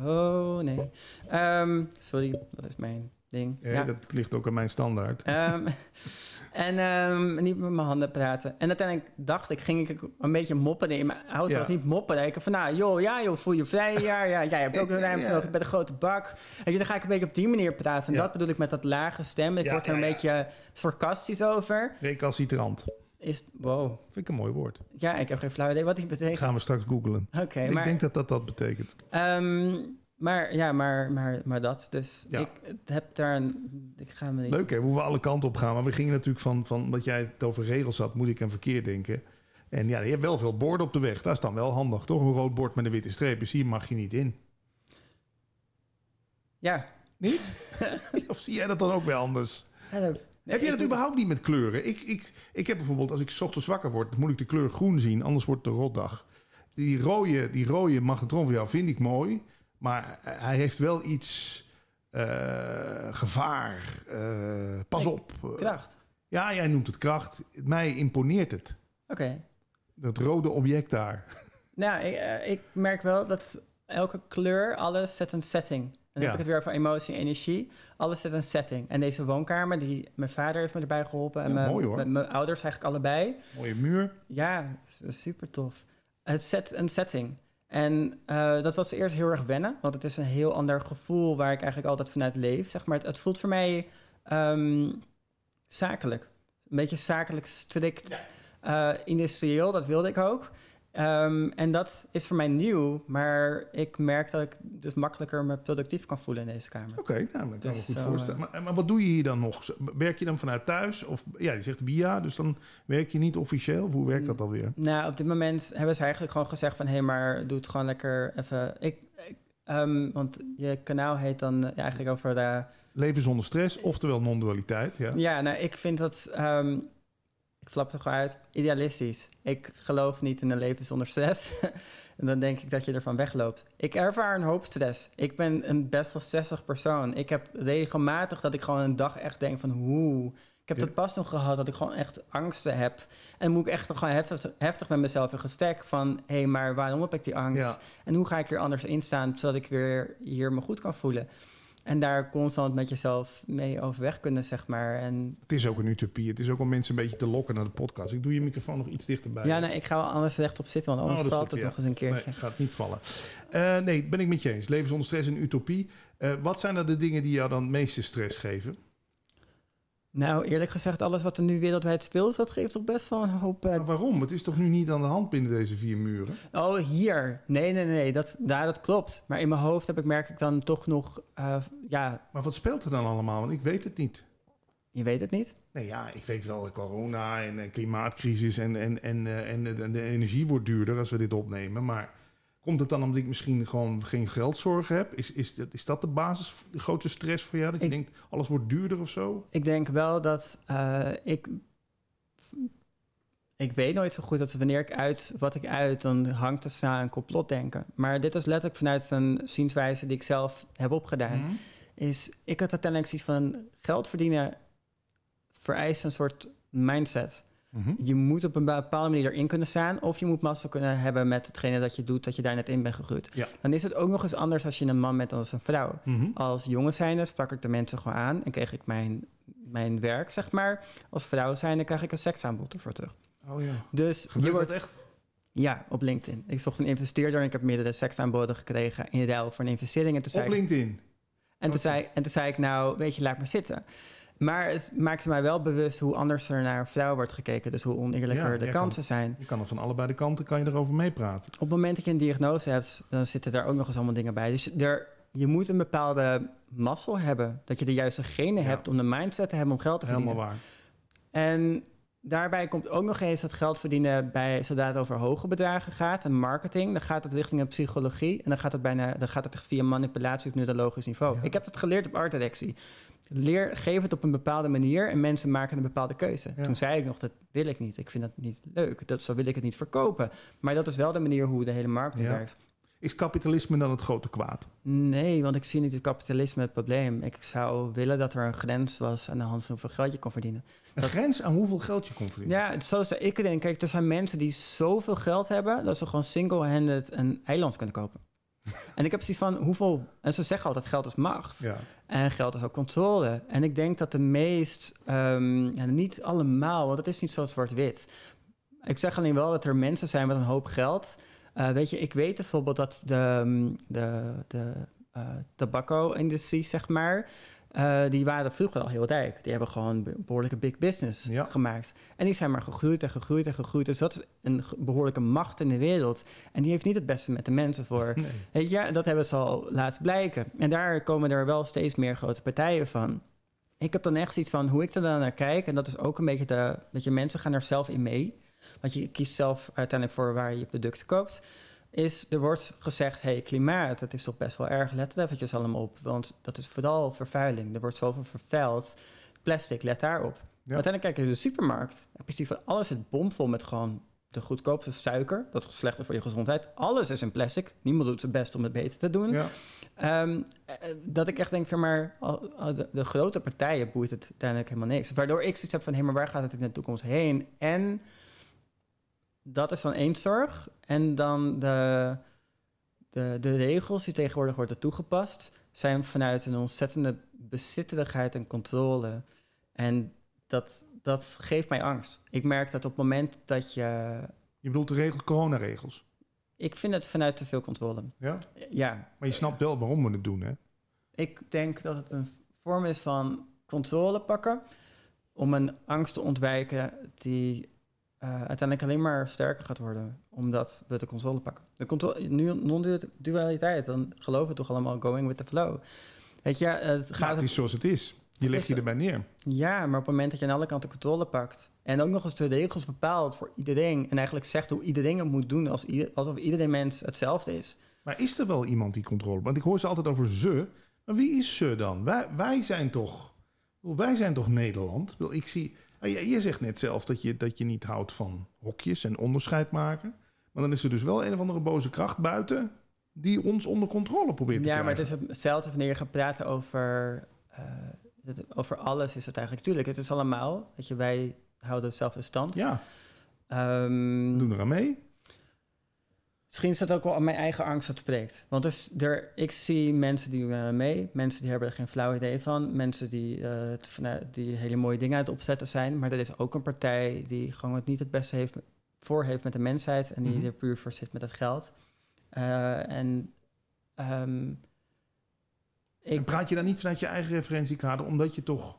oh nee. Ehm, sorry, dat is mijn ding. Ja, Dat ligt ook aan mijn standaard. Ehm, en ehm, niet met mijn handen praten. En uiteindelijk dacht ik, ging ik een beetje mopperen in mijn auto. Ja. niet mopperen. Ik van, nou joh, ja joh, voel je vrije jaar ja, jij hebt ook een ruimte nodig. Ik ben een grote bak. En dan ga ik een beetje op die manier praten. En dat bedoel ik met dat lage stem. Ik word er een beetje sarcastisch over. Recalcitrant. Is, wow. Vind ik een mooi woord. Ja, ik heb geen flauw idee wat die betekent. Gaan we straks googlen. Oké, okay, Ik denk dat dat dat betekent. Ehm, maar ja, maar, maar, maar dat. Dus ik heb daar een. Ik ga me Leuk hè, hoe we alle kanten op gaan. Maar we gingen natuurlijk van, van dat jij het over regels had, moet ik aan verkeer denken. En ja, je hebt wel veel borden op de weg. Dat is dan wel handig, toch? Een rood bord met een witte streep. Dus hier mag je niet in. Ja. Niet? of zie jij dat dan ook wel anders? heb je dat überhaupt niet met kleuren? Ik, ik, ik heb bijvoorbeeld, als ik ochtends wakker word, moet ik de kleur groen zien, anders wordt het een rotdag. Die rode, die rode magnetron van jou vind ik mooi. Maar eh, hij heeft wel iets eh, gevaar. Eh, pas op. Kracht. Ja, jij noemt het kracht. Mij imponeert het. Oké. Dat rode object daar. Nou, ik, ik, merk wel dat elke kleur, alles zet een setting. Dan heb ik het weer over emotie en energie. Alles zet een setting. En deze woonkamer, die mijn vader heeft me erbij geholpen. En mijn, mooi hoor. Met mijn, ouders eigenlijk allebei. Mooie muur. Ja, super tof. Het zet een setting. En eh, dat was eerst heel erg wennen, want het is een heel ander gevoel waar ik eigenlijk altijd vanuit leef. Zeg maar, het, voelt voor mij ehm, zakelijk. Een beetje zakelijk strikt, ja. Eh, industrieel, dat wilde ik ook. Ehm, en dat is voor mij nieuw, maar ik merk dat ik dus makkelijker me productief kan voelen in deze kamer. Oké, okay, nou, dat kan ik me dus, goed eh, voorstellen. Maar, eh, maar, wat doe je hier dan nog? Werk je dan vanuit thuis? Of ja, je zegt via, dus dan werk je niet officieel? Of hoe werkt dat mm. alweer? Nou, op dit moment hebben ze eigenlijk gewoon gezegd van... hé, hey, maar doe het gewoon lekker even... Ik, ehm, want je kanaal heet dan eh, eigenlijk over de... Leven zonder stress, oftewel non-dualiteit, ja. Ja, nou, ik vind dat... Ehm, ik flap toch uit, idealistisch. Ik geloof niet in een leven zonder stress. en dan denk ik dat je ervan wegloopt. Ik ervaar een hoop stress. Ik ben een best wel stressig persoon. Ik heb regelmatig dat ik gewoon een dag echt denk van hoe. Ik heb dat pas nog gehad dat ik gewoon echt angsten heb. En moet ik echt gewoon heftig, met mezelf in gesprek van... hé, hey, maar waarom heb ik die angst? En hoe ga ik hier anders in staan... zodat ik weer hier me goed kan voelen? En daar constant met jezelf mee overweg kunnen, zeg maar. En... Het is ook een utopie. Het is ook om mensen een beetje te lokken naar de podcast. Ik doe je microfoon nog iets dichterbij. Ja, nee, ik ga wel anders rechtop zitten, want anders oh, valt het nog eens een keertje. Nee, gaat niet vallen. Eh, nee, ben ik met je eens. Leven zonder stress een utopie. Eh, wat zijn dan nou de dingen die jou dan het meeste stress geven? Nou, eerlijk gezegd, alles wat er nu wereldwijd speelt, dat geeft toch best wel een hoop... Eh, maar waarom? Het is toch nu niet aan de hand binnen deze vier muren? Oh, hier. Nee, nee, nee. Dat, daar, dat klopt. Maar in mijn hoofd heb ik, merk ik dan toch nog... Eh, ja. Maar wat speelt er dan allemaal? Want ik weet het niet. Je weet het niet? Nee, ja, ik weet wel corona en, en klimaatcrisis en, en, en, eh, en, de energie wordt duurder als we dit opnemen. Maar Komt het dan omdat ik misschien gewoon geen geldzorgen heb? Is, is, dat, is dat de basis, de grote stress voor jou? Dat je denkt, alles wordt duurder of zo? Ik denk wel dat eh, ik... Ik weet nooit zo goed dat wanneer ik uit wat ik uit, dan hangt het snel een complotdenken. Maar dit is letterlijk vanuit een zienswijze die ik zelf heb opgedaan. Mhm. Is, ik had uiteindelijk zoiets van geld verdienen vereist een soort mindset. Mhm. Je moet op een bepaalde manier erin kunnen staan. Of je moet massa kunnen hebben met hetgene dat je doet, dat je daar net in bent gegroeid. Dan is het ook nog eens anders als je een man bent dan als een vrouw. Mhm. Als jongen zijnde sprak ik de mensen gewoon aan en kreeg ik mijn, mijn werk, zeg maar. Als vrouw zijnde krijg ik een seksaanbod ervoor terug. Oh ja. Dus Gebeurt je wordt echt. Ja, op LinkedIn. Ik zocht een investeerder en ik heb meerdere seksaanboden gekregen in ruil voor een investering. En toen op zei LinkedIn? Ik, en, toen zei, en toen zei ik, nou, weet je, laat maar zitten. Maar het maakte mij wel bewust hoe anders er naar vrouwen wordt gekeken. Dus hoe oneerlijker de kansen zijn. Je kan er van allebei de kanten kan je erover meepraten. Op het moment dat je een diagnose hebt, dan zitten daar ook nog eens allemaal dingen bij. Dus er, je moet een bepaalde mazzel hebben. Dat je de juiste genen hebt om de mindset te hebben om geld te verdienen. Helemaal waar. En daarbij komt ook nog eens dat geld verdienen bij, zodra het over hoge bedragen gaat en marketing, dan gaat het richting de psychologie en dan gaat het bijna, dan gaat het echt via manipulatie op neurologisch niveau. Ik heb dat geleerd op artdirectie leer, geef het op een bepaalde manier en mensen maken een bepaalde keuze. Toen zei ik nog, dat wil ik niet. Ik vind dat niet leuk. Dat, zo wil ik het niet verkopen. Maar dat is wel de manier hoe de hele markt werkt. Is kapitalisme dan het grote kwaad? Nee, want ik zie niet het kapitalisme het probleem. Ik zou willen dat er een grens was aan de hand van hoeveel geld je kon verdienen. Een dat... grens aan hoeveel geld je kon verdienen? Ja, zoals ik denk, kijk, er zijn mensen die zoveel geld hebben dat ze gewoon single-handed een eiland kunnen kopen. en ik heb zoiets van hoeveel. En ze zeggen altijd: geld is macht. Ja. En geld is ook controle. En ik denk dat de meest. Um, ehm, en niet allemaal, want het is niet zo zwart-wit. Ik zeg alleen wel dat er mensen zijn met een hoop geld. Eh, weet je, ik weet bijvoorbeeld dat de, ehm, de, de uh, eh, industrie zeg maar. Eh, die waren vroeger al heel rijk. Die hebben gewoon behoorlijke big business gemaakt. En die zijn maar gegroeid en gegroeid en gegroeid. Dus dat is een behoorlijke macht in de wereld. En die heeft niet het beste met de mensen voor. Weet je, dat hebben ze al laten blijken. En daar komen er wel steeds meer grote partijen van. Ik heb dan echt iets van hoe ik er dan naar kijk. En dat is ook een beetje de. je, mensen gaan er zelf in mee. Want je kiest zelf uiteindelijk voor waar je producten koopt is er wordt gezegd, hey, klimaat, dat is toch best wel erg, let er eventjes allemaal op. Want dat is vooral vervuiling. Er wordt zoveel vervuild. Plastic, let daarop. Ja. Uiteindelijk kijk je naar de supermarkt. Heb je van alles het bomvol met gewoon de goedkoopste suiker. Dat is slechter voor je gezondheid. Alles is in plastic. Niemand doet zijn best om het beter te doen. Ehm, eh, dat ik echt denk, maar de, grote partijen boeit het uiteindelijk helemaal niks. Waardoor ik zoiets heb van, hé, maar waar gaat het in de toekomst heen? En dat is dan één zorg. En dan de, de, de regels die tegenwoordig worden toegepast, zijn vanuit een ontzettende bezitterigheid en controle. En dat, dat geeft mij angst. Ik merk dat op het moment dat je. Je bedoelt de regels, coronaregels? Ik vind het vanuit te veel controle. Ja? Ja. Maar je snapt wel waarom we het doen, hè? Ik denk dat het een vorm is van controle pakken om een angst te ontwijken die uh, uiteindelijk alleen maar sterker gaat worden, omdat we de controle pakken. De controle. nu non-dualiteit, dan geloven we toch allemaal going with the flow. Weet je, eh, het gaat... het is zoals het is. Je legt je erbij neer. Ja, maar op het moment dat je aan alle kanten controle pakt... en ook nog eens de regels bepaalt voor iedereen... en eigenlijk zegt hoe iedereen het moet doen... Als alsof iedereen mens hetzelfde is. Maar is er wel iemand die controle... want ik hoor ze altijd over ze... maar wie is ze dan? Wij, wij zijn toch... Wij zijn toch Nederland? Ik zie je, nou, je, zegt net zelf dat je, dat je niet houdt van hokjes en onderscheid maken. Maar dan is er dus wel een of andere boze kracht buiten die ons onder controle probeert te krijgen. Ja, maar het is hetzelfde wanneer je gaat praten over, eh, het, over alles is het eigenlijk. Tuurlijk, het is allemaal, dat je, wij houden het zelf in stand. Ja, ehm, doen er aan mee. Misschien is dat ook wel aan mijn eigen angst dat spreekt. Want er, ik zie mensen die doen eh, mee, mensen die hebben er geen flauw idee van, mensen die, uh, die hele mooie dingen uit opzetten zijn. Maar er is ook een partij die gewoon het niet het beste heeft, voor heeft met de mensheid en die mhm. er puur voor zit met het geld. en ehm, ik... praat je dan niet vanuit je eigen referentiekader, omdat je toch...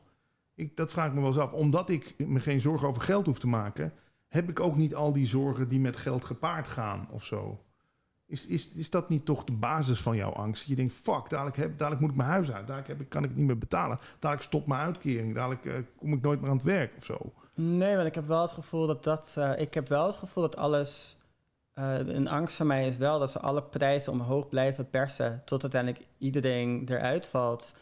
Ik, dat vraag ik me wel eens af. Omdat ik me geen zorgen over geld hoef te maken heb ik ook niet al die zorgen die met geld gepaard gaan of zo. Is, is, is dat niet toch de basis van jouw angst? Je denkt, fuck, dadelijk, heb, dadelijk moet ik mijn huis uit. Dadelijk heb ik, kan ik het niet meer betalen. Dadelijk stop mijn uitkering. Dadelijk eh, kom ik nooit meer aan het werk of zo. Nee, want ik heb wel het gevoel dat dat... Eh, ik heb wel het gevoel dat alles... Eh, een angst van mij is wel dat ze alle prijzen omhoog blijven persen... tot uiteindelijk iedereen eruit valt.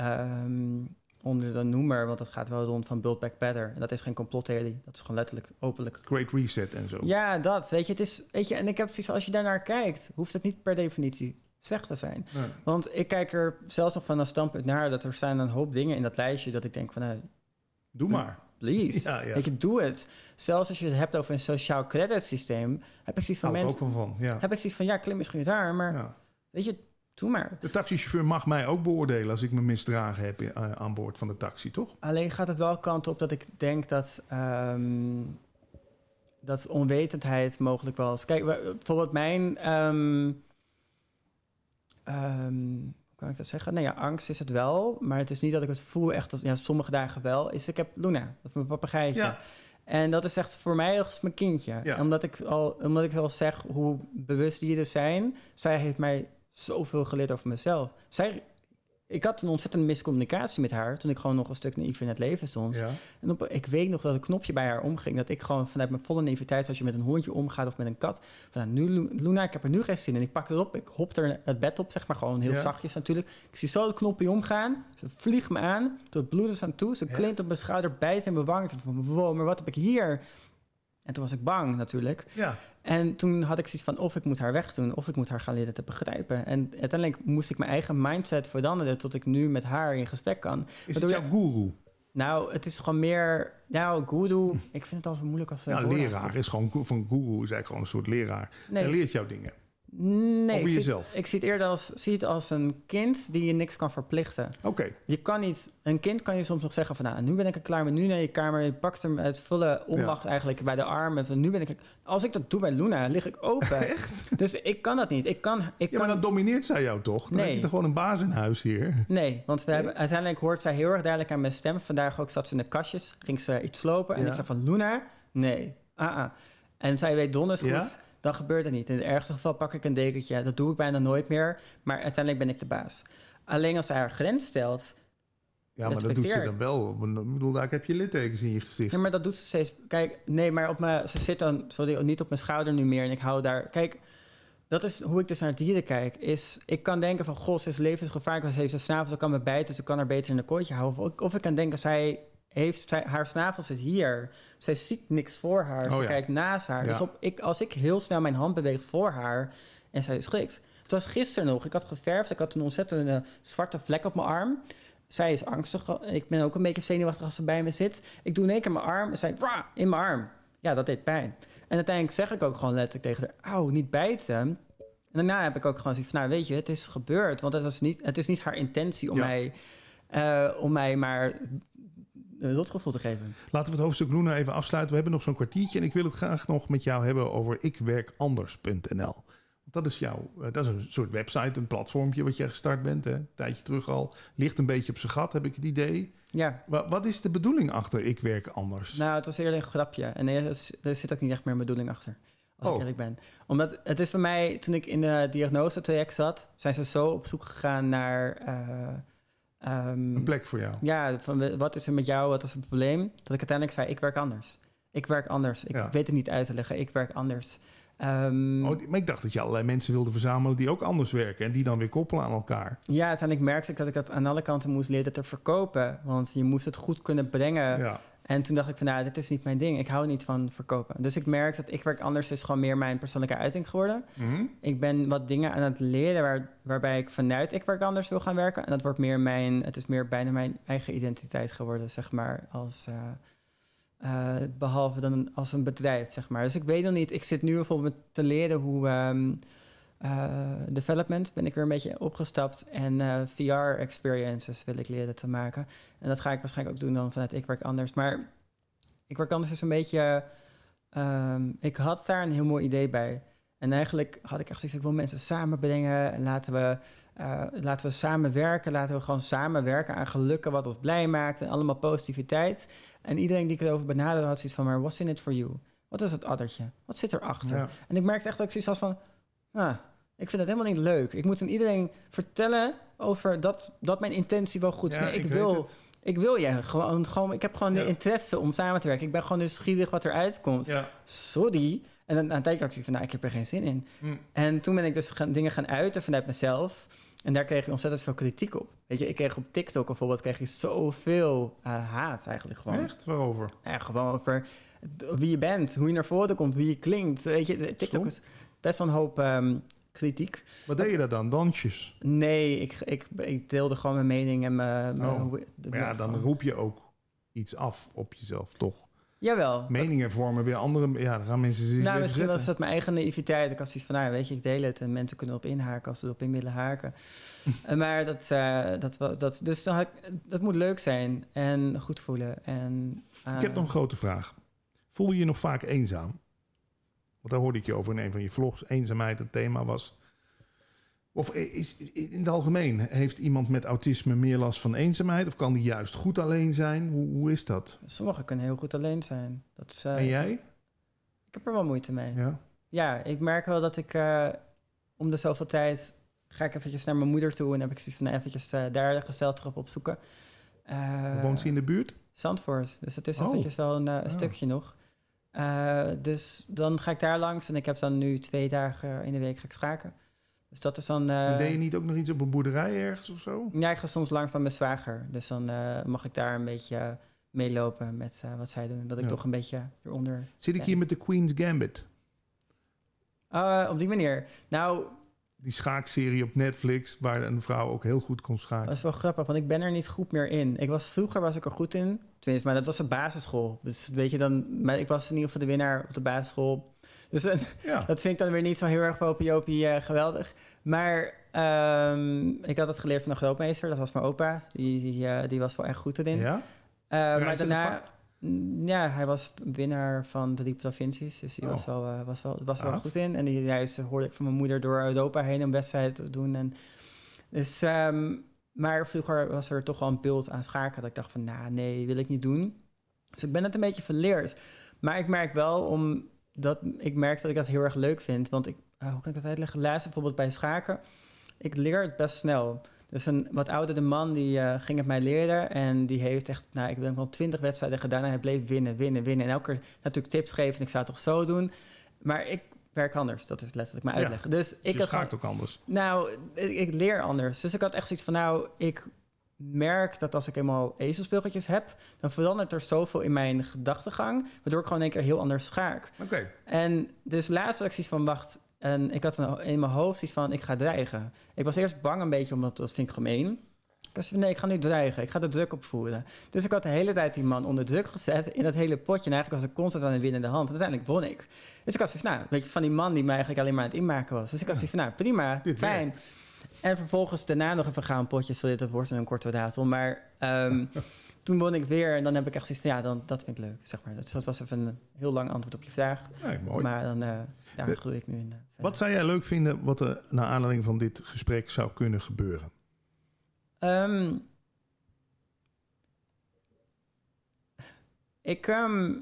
Um, onder de noemer, want het gaat wel rond van Build Back Better. En dat is geen complottheorie, dat is gewoon letterlijk openlijk. Great Reset en zo. Ja, dat. Weet je, het is, weet je en ik heb zoiets, als je daarnaar kijkt, hoeft het niet per definitie slecht te zijn. Want ik kijk er zelfs nog van een standpunt naar dat er zijn een hoop dingen in dat lijstje dat ik denk van... Nou, doe maar. Please. Ja, Weet je, doe het. Zelfs als je het hebt over een sociaal credit systeem, heb ik zoiets van mensen... Ook van, ja. Heb ik zoiets van, ja, klim misschien daar, maar... Weet je, maar. De taxichauffeur mag mij ook beoordelen als ik me misdragen heb eh, aan boord van de taxi, toch? Alleen gaat het wel kant op dat ik denk dat, ehm, dat onwetendheid mogelijk wel Kijk, bijvoorbeeld mijn. Ehm, ehm, kan ik dat zeggen? Nou ja, angst is het wel, maar het is niet dat ik het voel echt als. Ja, sommige dagen wel. Is ik heb Luna, dat is mijn papegaaitje. En dat is echt voor mij als mijn kindje. Omdat, ik al, omdat ik al zeg hoe bewust die er zijn. Zij heeft mij zoveel geleerd over mezelf. Zij, ik had een ontzettende miscommunicatie met haar toen ik gewoon nog een stuk naïef in het leven stond. En op, ik weet nog dat een knopje bij haar omging. Dat ik gewoon vanuit mijn volle naïviteit, als je met een hondje omgaat of met een kat, van nou, Luna, ik heb er nu geen zin in. Ik pak het op, ik hop er het bed op, zeg maar gewoon heel zachtjes natuurlijk. Ik zie zo het knopje omgaan, ze vliegt me aan, tot bloed is aan toe. Ze klimt op mijn schouder, bijt in mijn wang. Van, wow, maar wat heb ik hier? En toen was ik bang natuurlijk. Ja. En toen had ik zoiets van of ik moet haar wegdoen of ik moet haar gaan leren te begrijpen. En uiteindelijk moest ik mijn eigen mindset veranderen tot ik nu met haar in gesprek kan. Is het jouw guru? Nou, het is gewoon meer... Nou, guru, ik vind het al zo moeilijk als... Ja, nou, leraar is gewoon... Van guru is eigenlijk gewoon een soort leraar. Nee, Zij leert jou dingen. Nee, ik zie, het, ik het eerder als, zie het als een kind die je niks kan verplichten. Oké. Je kan niet, een kind kan je soms nog zeggen van nou, nu ben ik er klaar met, nu naar je kamer. Je pakt hem het volle onmacht eigenlijk bij de arm. En van nu ben ik, als ik dat doe bij Luna, lig ik open. Echt? Dus ik kan dat niet. Ik kan, ik ja, maar dat domineert zij jou toch? Dan nee. heb je gewoon een baas in huis hier? Nee, want we uiteindelijk hoort zij heel erg duidelijk aan mijn stem. Vandaag ook zat ze in de kastjes, ging ze iets lopen En ik zei van Luna, nee, ah, ah. En zij weet donders goed dan gebeurt er niet. In het ergste geval pak ik een dekentje. Dat doe ik bijna nooit meer. Maar uiteindelijk ben ik de baas. Alleen als hij haar grens stelt. Ja, maar dat doet ze dan wel. Ik bedoel, daar heb je littekens in je gezicht. Ja, maar dat doet ze steeds. Kijk, nee, maar op mijn, ze zit dan sorry, niet op mijn schouder nu meer. En ik hou daar. Kijk, dat is hoe ik dus naar dieren kijk. Is, ik kan denken van, goh, ze is levensgevaarlijk. Ze heeft een snavel, ze kan me bijten. Ze dus kan haar beter in een kooitje houden. Of, of ik kan denken, zij heeft haar snavel zit hier. Zij ziet niks voor haar. Oh ze kijkt naast haar. Dus op, ik, als ik heel snel mijn hand beweeg voor haar en zij schrikt. Het was gisteren nog. Ik had geverfd. Ik had een ontzettende zwarte vlek op mijn arm. Zij is angstig. Ik ben ook een beetje zenuwachtig als ze bij me zit. Ik doe in één keer mijn arm en zij in mijn arm. Ja, dat deed pijn. En uiteindelijk zeg ik ook gewoon letterlijk tegen haar: oh, niet bijten. En daarna heb ik ook gewoon zoiets van, nou weet je, het is gebeurd. Want het, was niet, het is niet haar intentie om, mij, eh, om mij maar eh, gevoel te geven. Laten we het hoofdstuk Luna even afsluiten. We hebben nog zo'n kwartiertje en ik wil het graag nog met jou hebben over ikwerkanders.nl. Dat is, jouw, eh, dat is een soort website, een platformpje wat jij gestart bent. Hè? Een tijdje terug al. Ligt een beetje op zijn gat, heb ik het idee. Ja. Wat, wat is de bedoeling achter Ik Werk Anders? Nou, het was eerlijk een grapje. En er, er zit ook niet echt meer een bedoeling achter. Als ik oh. eerlijk ben. Omdat het is voor mij, toen ik in de diagnose traject zat, zijn ze zo op zoek gegaan naar... Eh, Ehm, een plek voor jou. Ja, van wat is er met jou, wat is het probleem? Dat ik uiteindelijk zei, ik werk anders. Ik werk anders. Ik weet het niet uit te leggen. Ik werk anders. Ehm, oh, maar ik dacht dat je allerlei mensen wilde verzamelen die ook anders werken en die dan weer koppelen aan elkaar. Ja, uiteindelijk merkte ik dat ik dat aan alle kanten moest leren te verkopen. Want je moest het goed kunnen brengen. Ja. En toen dacht ik van, nou, dit is niet mijn ding. Ik hou niet van verkopen. Dus ik merk dat ik werk anders is gewoon meer mijn persoonlijke uiting geworden. Mhm. Ik ben wat dingen aan het leren waar, waarbij ik vanuit ik werk anders wil gaan werken. En dat wordt meer mijn, het is meer bijna mijn eigen identiteit geworden, zeg maar, als... Eh, eh, behalve dan als een bedrijf, zeg maar. Dus ik weet nog niet. Ik zit nu bijvoorbeeld te leren hoe ehm, eh, development ben ik weer een beetje opgestapt en eh, VR-experiences wil ik leren te maken. En dat ga ik waarschijnlijk ook doen dan vanuit Ik Werk Anders. Maar Ik Werk Anders is een beetje... Ehm, ik had daar een heel mooi idee bij. En eigenlijk had ik echt zoiets, ik wil mensen samenbrengen. en laten we, uh, laten we samen werken, laten we gewoon samen werken aan gelukken wat ons blij maakt en allemaal positiviteit. En iedereen die ik erover benaderde had zoiets van, maar what's in it for you? Wat is het addertje? Wat zit erachter? Ja. En ik merkte echt ook zoiets als van, ah, ik vind het helemaal niet leuk. Ik moet aan iedereen vertellen over dat, dat mijn intentie wel goed is. Ja, nee, ik, wil, ik wil je gewoon, gewoon, ik heb gewoon de interesse om samen te werken. Ik ben gewoon nieuwsgierig wat eruit komt. Sorry. En dan, aan het tijdje ik van, nou, ik heb er geen zin in. Hm. En toen ben ik dus dingen gaan uiten vanuit mezelf. En daar kreeg ik ontzettend veel kritiek op. Weet je, ik kreeg op TikTok bijvoorbeeld kreeg ik zoveel eh, haat eigenlijk gewoon. Echt? Waarover? Ja, gewoon over wie je bent, hoe je naar voren komt, wie je klinkt. Weet je, TikTok is best wel een hoop ehm, kritiek. Wat deed je daar dan? Dansjes? Nee, ik, ik, deelde gewoon mijn mening en mijn... Oh. ja, dan oh. roep je ook iets af op jezelf, toch? Jawel. Meningen vormen weer andere... Ja, dan gaan mensen zich Nou, misschien was dat mijn eigen naïviteit. Ik had zoiets van, nou weet je, ik deel het... en mensen kunnen op inhaken als ze erop in willen haken. Eh, maar dat, uh, dat, dat... Dus dan dat moet leuk zijn en goed voelen. En, ik heb eh, nog een grote vraag. Voel je je nog vaak eenzaam? daar hoorde ik je over in een van je vlogs. Eenzaamheid het thema was. Of is, in het algemeen, heeft iemand met autisme meer last van eenzaamheid? Of kan die juist goed alleen zijn? Hoe, hoe is dat? Sommigen kunnen heel goed alleen zijn. Dat is, eh, en jij? Ik heb er wel moeite mee. Ja, ja ik merk wel dat ik eh, om de zoveel tijd ga ik eventjes naar mijn moeder toe... en heb ik zoiets van nou, eventjes eh, daar de gezelschap op zoeken. Woont ze in de buurt? Zandvoort. Dus dat is oh. eventjes wel een, ah. stukje nog. Eh, dus dan ga ik daar langs en ik heb dan nu twee dagen in de week ga ik schaken. Dus dat is dan... Uh, deed je niet ook nog iets op een boerderij ergens of zo? Ja, ik ga soms langs van mijn zwager. Dus dan eh, mag ik daar een beetje meelopen met wat zij doen. Dat ik toch een beetje eronder... Zit ik hier met de Queen's Gambit? op die manier. Nou, die schaakserie op Netflix, waar een vrouw ook heel goed kon schaken. Dat is wel grappig, want ik ben er niet goed meer in. Ik was, vroeger was ik er goed in, tenminste, maar dat was de basisschool. Dus weet je dan, maar ik was in ieder geval de winnaar op de basisschool. Dus dat vind ik dan weer niet zo heel erg popiopie uh, geweldig. Maar ehm, ik had het geleerd van de grootmeester, dat was mijn opa. Die, die, eh, die was wel echt goed erin. Ja? Eh, maar daarna... Ja, hij was winnaar van drie provincies, dus hij was oh. wel, uh, was wel, was wel ah. goed in. En die juist hoorde ik van mijn moeder door Europa heen een wedstrijd te doen. En, dus, ehm, maar vroeger was er toch wel een beeld aan schaken dat ik dacht van, nou nee, wil ik niet doen. Dus ik ben het een beetje verleerd. Maar ik merk wel om dat, ik merk dat ik dat heel erg leuk vind. Want ik, eh, hoe kan ik dat uitleggen? Laatst bijvoorbeeld bij schaken, ik leer het best snel. Dus een wat oudere man die eh, ging het mij leren. En die heeft echt, nou, ik denk wel twintig wedstrijden gedaan. En hij bleef winnen, winnen, winnen. En elke keer natuurlijk tips geven. En ik zou het toch zo doen. Maar ik werk anders. Dat is letterlijk mijn uitleg. Ja, dus, dus ik dus had ook anders. Nou, ik, leer anders. Dus ik had echt zoiets van, nou, ik merk dat als ik eenmaal ezelspeeltjes heb, dan verandert er zoveel in mijn gedachtegang, waardoor ik gewoon een keer heel anders schaak. Oké. En dus laatst had ik zoiets van, wacht, en ik had in mijn hoofd iets van, ik ga dreigen. Ik was eerst bang een beetje, omdat dat vind ik gemeen. Dus nee, ik ga nu dreigen. Ik ga de druk opvoeren. Dus ik had de hele tijd die man onder druk gezet in dat hele potje. En eigenlijk was ik constant aan de winnende hand. uiteindelijk won ik. Dus ik had zoiets nou, weet je, van die man die mij eigenlijk alleen maar aan het inmaken was. Dus ik had zoiets van, nou, prima, fijn. En vervolgens daarna nog een vergaan potje, zodat het wordt een korte ratel. Maar... Ehm, toen won ik weer en dan heb ik echt zoiets van, ja, dan, dat vind ik leuk, zeg maar. Dus dat was even een heel lang antwoord op je vraag. mooi. Maar dan, eh, daar groei ik nu in. Eh, wat zou jij leuk vinden wat er naar aanleiding van dit gesprek zou kunnen gebeuren? Ehm, ik, ehm,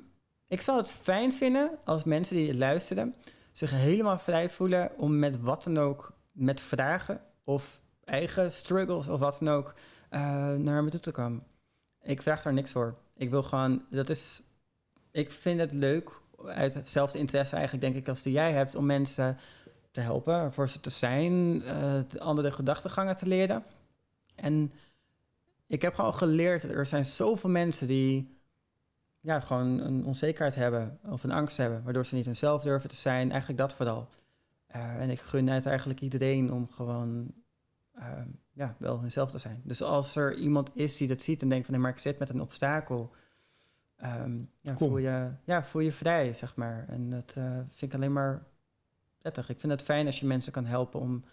ik zou het fijn vinden als mensen die het luisteren zich helemaal vrij voelen om met wat dan ook, met vragen of eigen struggles of wat dan ook, eh, naar me toe te komen. Ik vraag daar niks voor. Ik wil gewoon, dat is, ik vind het leuk uit hetzelfde interesse eigenlijk, denk ik, als die jij hebt, om mensen te helpen, voor ze te zijn, eh, andere gedachtegangen te leren. En ik heb gewoon geleerd, dat er zijn zoveel mensen die ja, gewoon een onzekerheid hebben of een angst hebben, waardoor ze niet hunzelf durven te zijn. Eigenlijk dat vooral. Eh, en ik gun het eigenlijk iedereen om gewoon ehm, ja, wel hunzelf te zijn. Dus als er iemand is die dat ziet en denkt van... hé, maar ik zit met een obstakel... Ehm, ja, voel je, ja, voel je vrij, zeg maar. En dat eh, vind ik alleen maar prettig. Ik vind het fijn als je mensen kan helpen om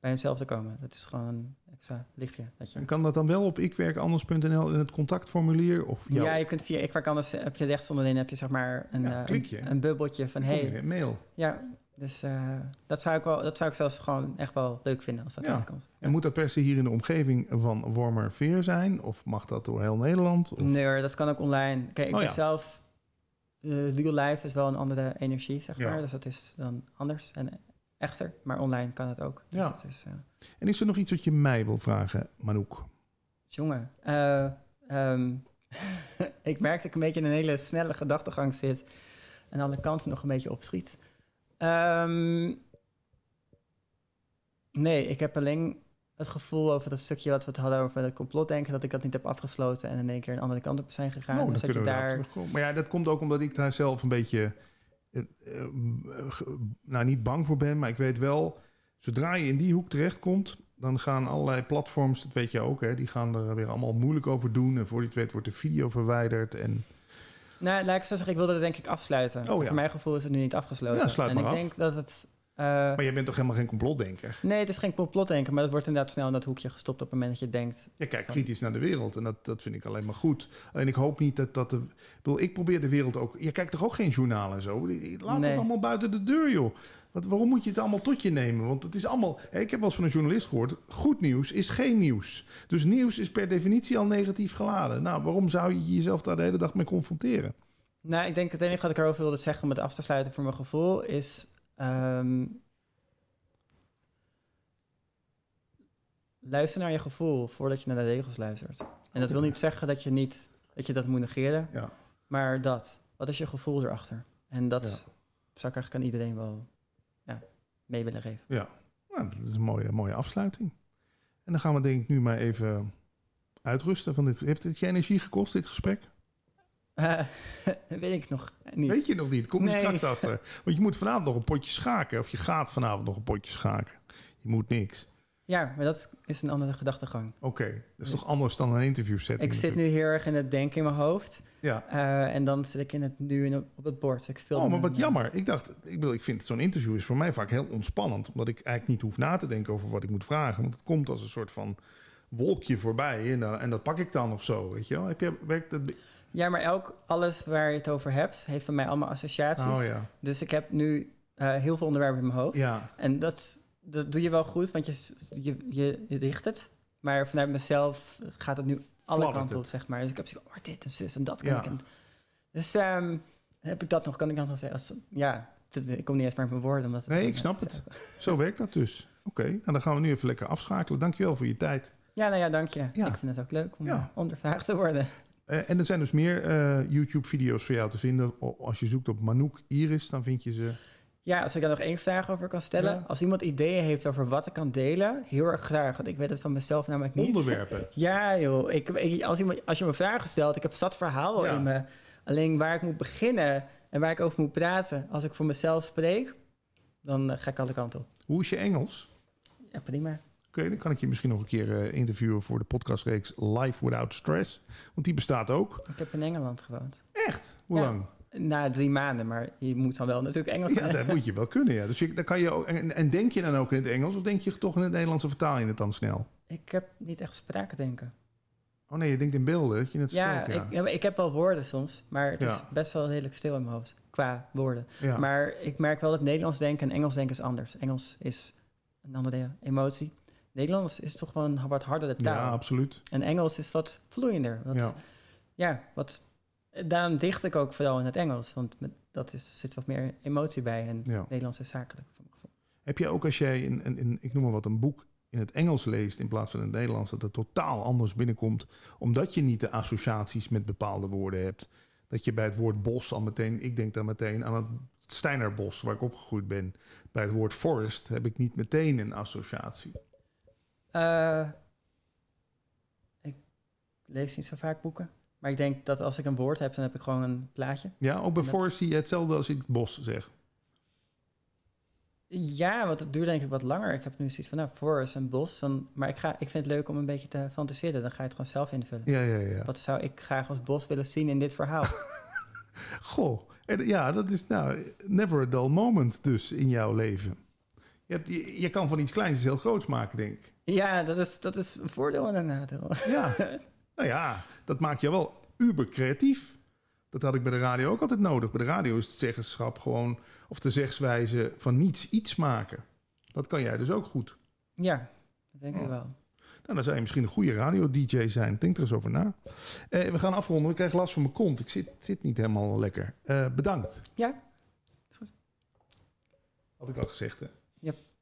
bij hunzelf te komen. Dat is gewoon een extra lichtje. Dat je... En kan dat dan wel op ikwerkanders.nl in het contactformulier? Of Ja, je kunt via ikwerkanders, heb je rechtsonderin, heb je zeg maar een, ja, eh, een, bubbeltje van... Hey, mail. Ja, dus eh, dat, zou ik wel, dat zou ik zelfs gewoon echt wel leuk vinden als dat ja. uitkomt. En moet dat per se hier in de omgeving van Warmer Veer zijn? Of mag dat door heel Nederland? Nee, dat kan ook online. Kijk, ik oh, zelf... Uh, real life is wel een andere energie, zeg maar. Ja. Dus dat is dan anders en echter. Maar online kan het ook. Dus ja. Dat is, eh, En is er nog iets wat je mij wil vragen, Manouk? Jongen, ehm, ik merk dat ik een beetje in een hele snelle gedachtegang zit... en alle kanten nog een beetje opschiet... Ehm, nee, ik heb alleen het gevoel over dat stukje wat we het hadden over dat complotdenken, dat ik dat niet heb afgesloten en in één keer een andere kant op zijn gegaan. Nou, dat je Maar ja, dat komt ook omdat ik daar zelf een beetje, eh, eh, nou niet bang voor ben, maar ik weet wel, zodra je in die hoek terechtkomt, dan gaan allerlei platforms, dat weet je ook, hè, die gaan er weer allemaal moeilijk over doen. En voor die het wordt de video verwijderd en nou, laat ik zo zeggen, ik wilde dat denk ik afsluiten. Oh, Voor mijn gevoel is het nu niet afgesloten. Ja, sluit en maar ik denk dat het. Eh, maar je bent toch helemaal geen complotdenker? Nee, het is geen complotdenker, maar dat wordt inderdaad snel in dat hoekje gestopt op het moment dat je denkt. Je kijkt kritisch naar de wereld en dat, dat vind ik alleen maar goed. Alleen ik hoop niet dat dat. De, ik, bedoel, ik probeer de wereld ook. Je kijkt toch ook geen journalen en zo? Laat het allemaal buiten de deur, joh waarom moet je het allemaal tot je nemen? Want het is allemaal. Ik heb wel eens van een journalist gehoord: goed nieuws is geen nieuws. Dus nieuws is per definitie al negatief geladen. Nou, waarom zou je jezelf daar de hele dag mee confronteren? Nou, ik denk het enige wat ik erover wilde zeggen om het af te sluiten voor mijn gevoel is. Ehm, luister naar je gevoel voordat je naar de regels luistert. En dat wil niet zeggen dat je, niet, dat, je dat moet negeren, ja. maar dat. Wat is je gevoel erachter? En dat zou ik eigenlijk aan iedereen wel mee willen geven. Ja, nou, dat is een mooie, mooie afsluiting. En dan gaan we denk ik nu maar even uitrusten van dit. Heeft het je energie gekost, dit gesprek? Eh, weet ik nog niet. Weet je nog niet? Kom je straks achter. Want je moet vanavond nog een potje schaken. Of je gaat vanavond nog een potje schaken. Je moet niks. Ja, maar dat is een andere gedachtegang. Oké, dat is dus toch anders dan een interview setting? Ik zit nu heel erg in het denken in mijn hoofd. Ja. Eh, en dan zit ik in het nu in, op het bord. Ik speel oh, maar wat eh, jammer. Ik dacht, ik bedoel, ik vind zo'n interview is voor mij vaak heel ontspannend. Omdat ik eigenlijk niet hoef na te denken over wat ik moet vragen. Want het komt als een soort van wolkje voorbij. En, eh, en dat pak ik dan of zo, weet je wel. Heb je, werkt dat... Ja, maar elk, alles waar je het over hebt, heeft van mij allemaal associaties. Oh, ja. Dus ik heb nu heel veel onderwerpen in mijn hoofd. Ja. En dat dat doe je wel goed, want je, je, je, richt het. Maar vanuit mezelf gaat het nu alle kanten op, zeg maar. Dus ik heb zoiets oh, dit en zus en dat kan ik. En, dus ehm, heb ik dat nog, kan ik dat nog zeggen? Als, ja, eh, ik kom niet eens maar met mijn woorden. Omdat nee, ik snap het. Eh. Zo werkt dat dus. Oké, nou, dan gaan we nu even lekker afschakelen. Dankjewel voor je tijd. Ja, nou ja, dank je. Ik vind het ook leuk om ja. Eh, ondervraagd te worden. en er zijn dus meer YouTube-video's voor jou te vinden. Als je zoekt op Manouk Iris, dan vind je ze... Ja, als ik daar nog één vraag over kan stellen. Als iemand ideeën heeft over wat ik kan delen, heel erg graag. Want ik weet het van mezelf namelijk niet. Onderwerpen. Ja, joh. Ik, als, iemand, als je me vragen stelt, ik heb zat verhaal in me. Alleen waar ik moet beginnen en waar ik over moet praten, als ik voor mezelf spreek, dan eh, ga ik alle kanten op. Hoe is je Engels? Ja, prima. Oké, dan kan ik je misschien nog een keer eh, interviewen voor de podcastreeks Life Without Stress. Want die bestaat ook. Ik heb in Engeland gewoond. Echt? Hoe ja. lang? na drie maanden, maar je moet dan wel natuurlijk Engels kunnen. Ja, dat moet je wel kunnen, ja. Dus dan kan je ook, en, denk je dan ook in het Engels of denk je toch in het Nederlands of vertaal je het dan snel? Ik heb niet echt spraken denken. Oh nee, je denkt in beelden, dat je net ja, ja. Ik, heb wel woorden soms, maar het is best wel redelijk stil in mijn hoofd qua woorden. Maar ik merk wel dat Nederlands denken en Engels denken is anders. Engels is een andere emotie. Nederlands is toch wel een wat hardere taal. Ja, absoluut. En Engels is wat vloeiender. ja. ja, wat daarom dicht ik ook vooral in het Engels, want dat is, zit wat meer emotie bij. En ja. Nederlands is zakelijk. Heb je ook als jij, in, ik noem maar wat, een boek in het Engels leest in plaats van in het Nederlands, dat het totaal anders binnenkomt, omdat je niet de associaties met bepaalde woorden hebt? Dat je bij het woord bos al meteen, ik denk dan meteen aan het Steinerbos, waar ik opgegroeid ben. Bij het woord forest heb ik niet meteen een associatie. Eh, ik lees niet zo vaak boeken. Maar ik denk dat als ik een woord heb, dan heb ik gewoon een plaatje. Ja, ook bij je hetzelfde als ik het bos zeg. Ja, want het duurt denk ik wat langer. Ik heb nu zoiets van, nou, forest en bos. Dan, maar ik, ga, ik vind het leuk om een beetje te fantaseren. Dan ga je het gewoon zelf invullen. Ja, ja, ja. Wat zou ik graag als bos willen zien in dit verhaal? Goh, ja, dat is nou never a dull moment dus in jouw leven. Je, hebt, je, kan van iets kleins heel groots maken, denk ik. Ja, dat is, dat is een voordeel en een nadeel. Ja, nou ja dat maakt je wel uber creatief. Dat had ik bij de radio ook altijd nodig. Bij de radio is het zeggenschap gewoon, of de zegswijze van niets iets maken. Dat kan jij dus ook goed. Ja, dat denk ik wel. Nou, dan zou je misschien een goede radio-dj zijn. Denk er eens over na. Eh, we gaan afronden. Ik krijg last van mijn kont. Ik zit, zit niet helemaal lekker. Eh, bedankt. Ja. Goed. Had ik al gezegd, hè? Ja. Yep.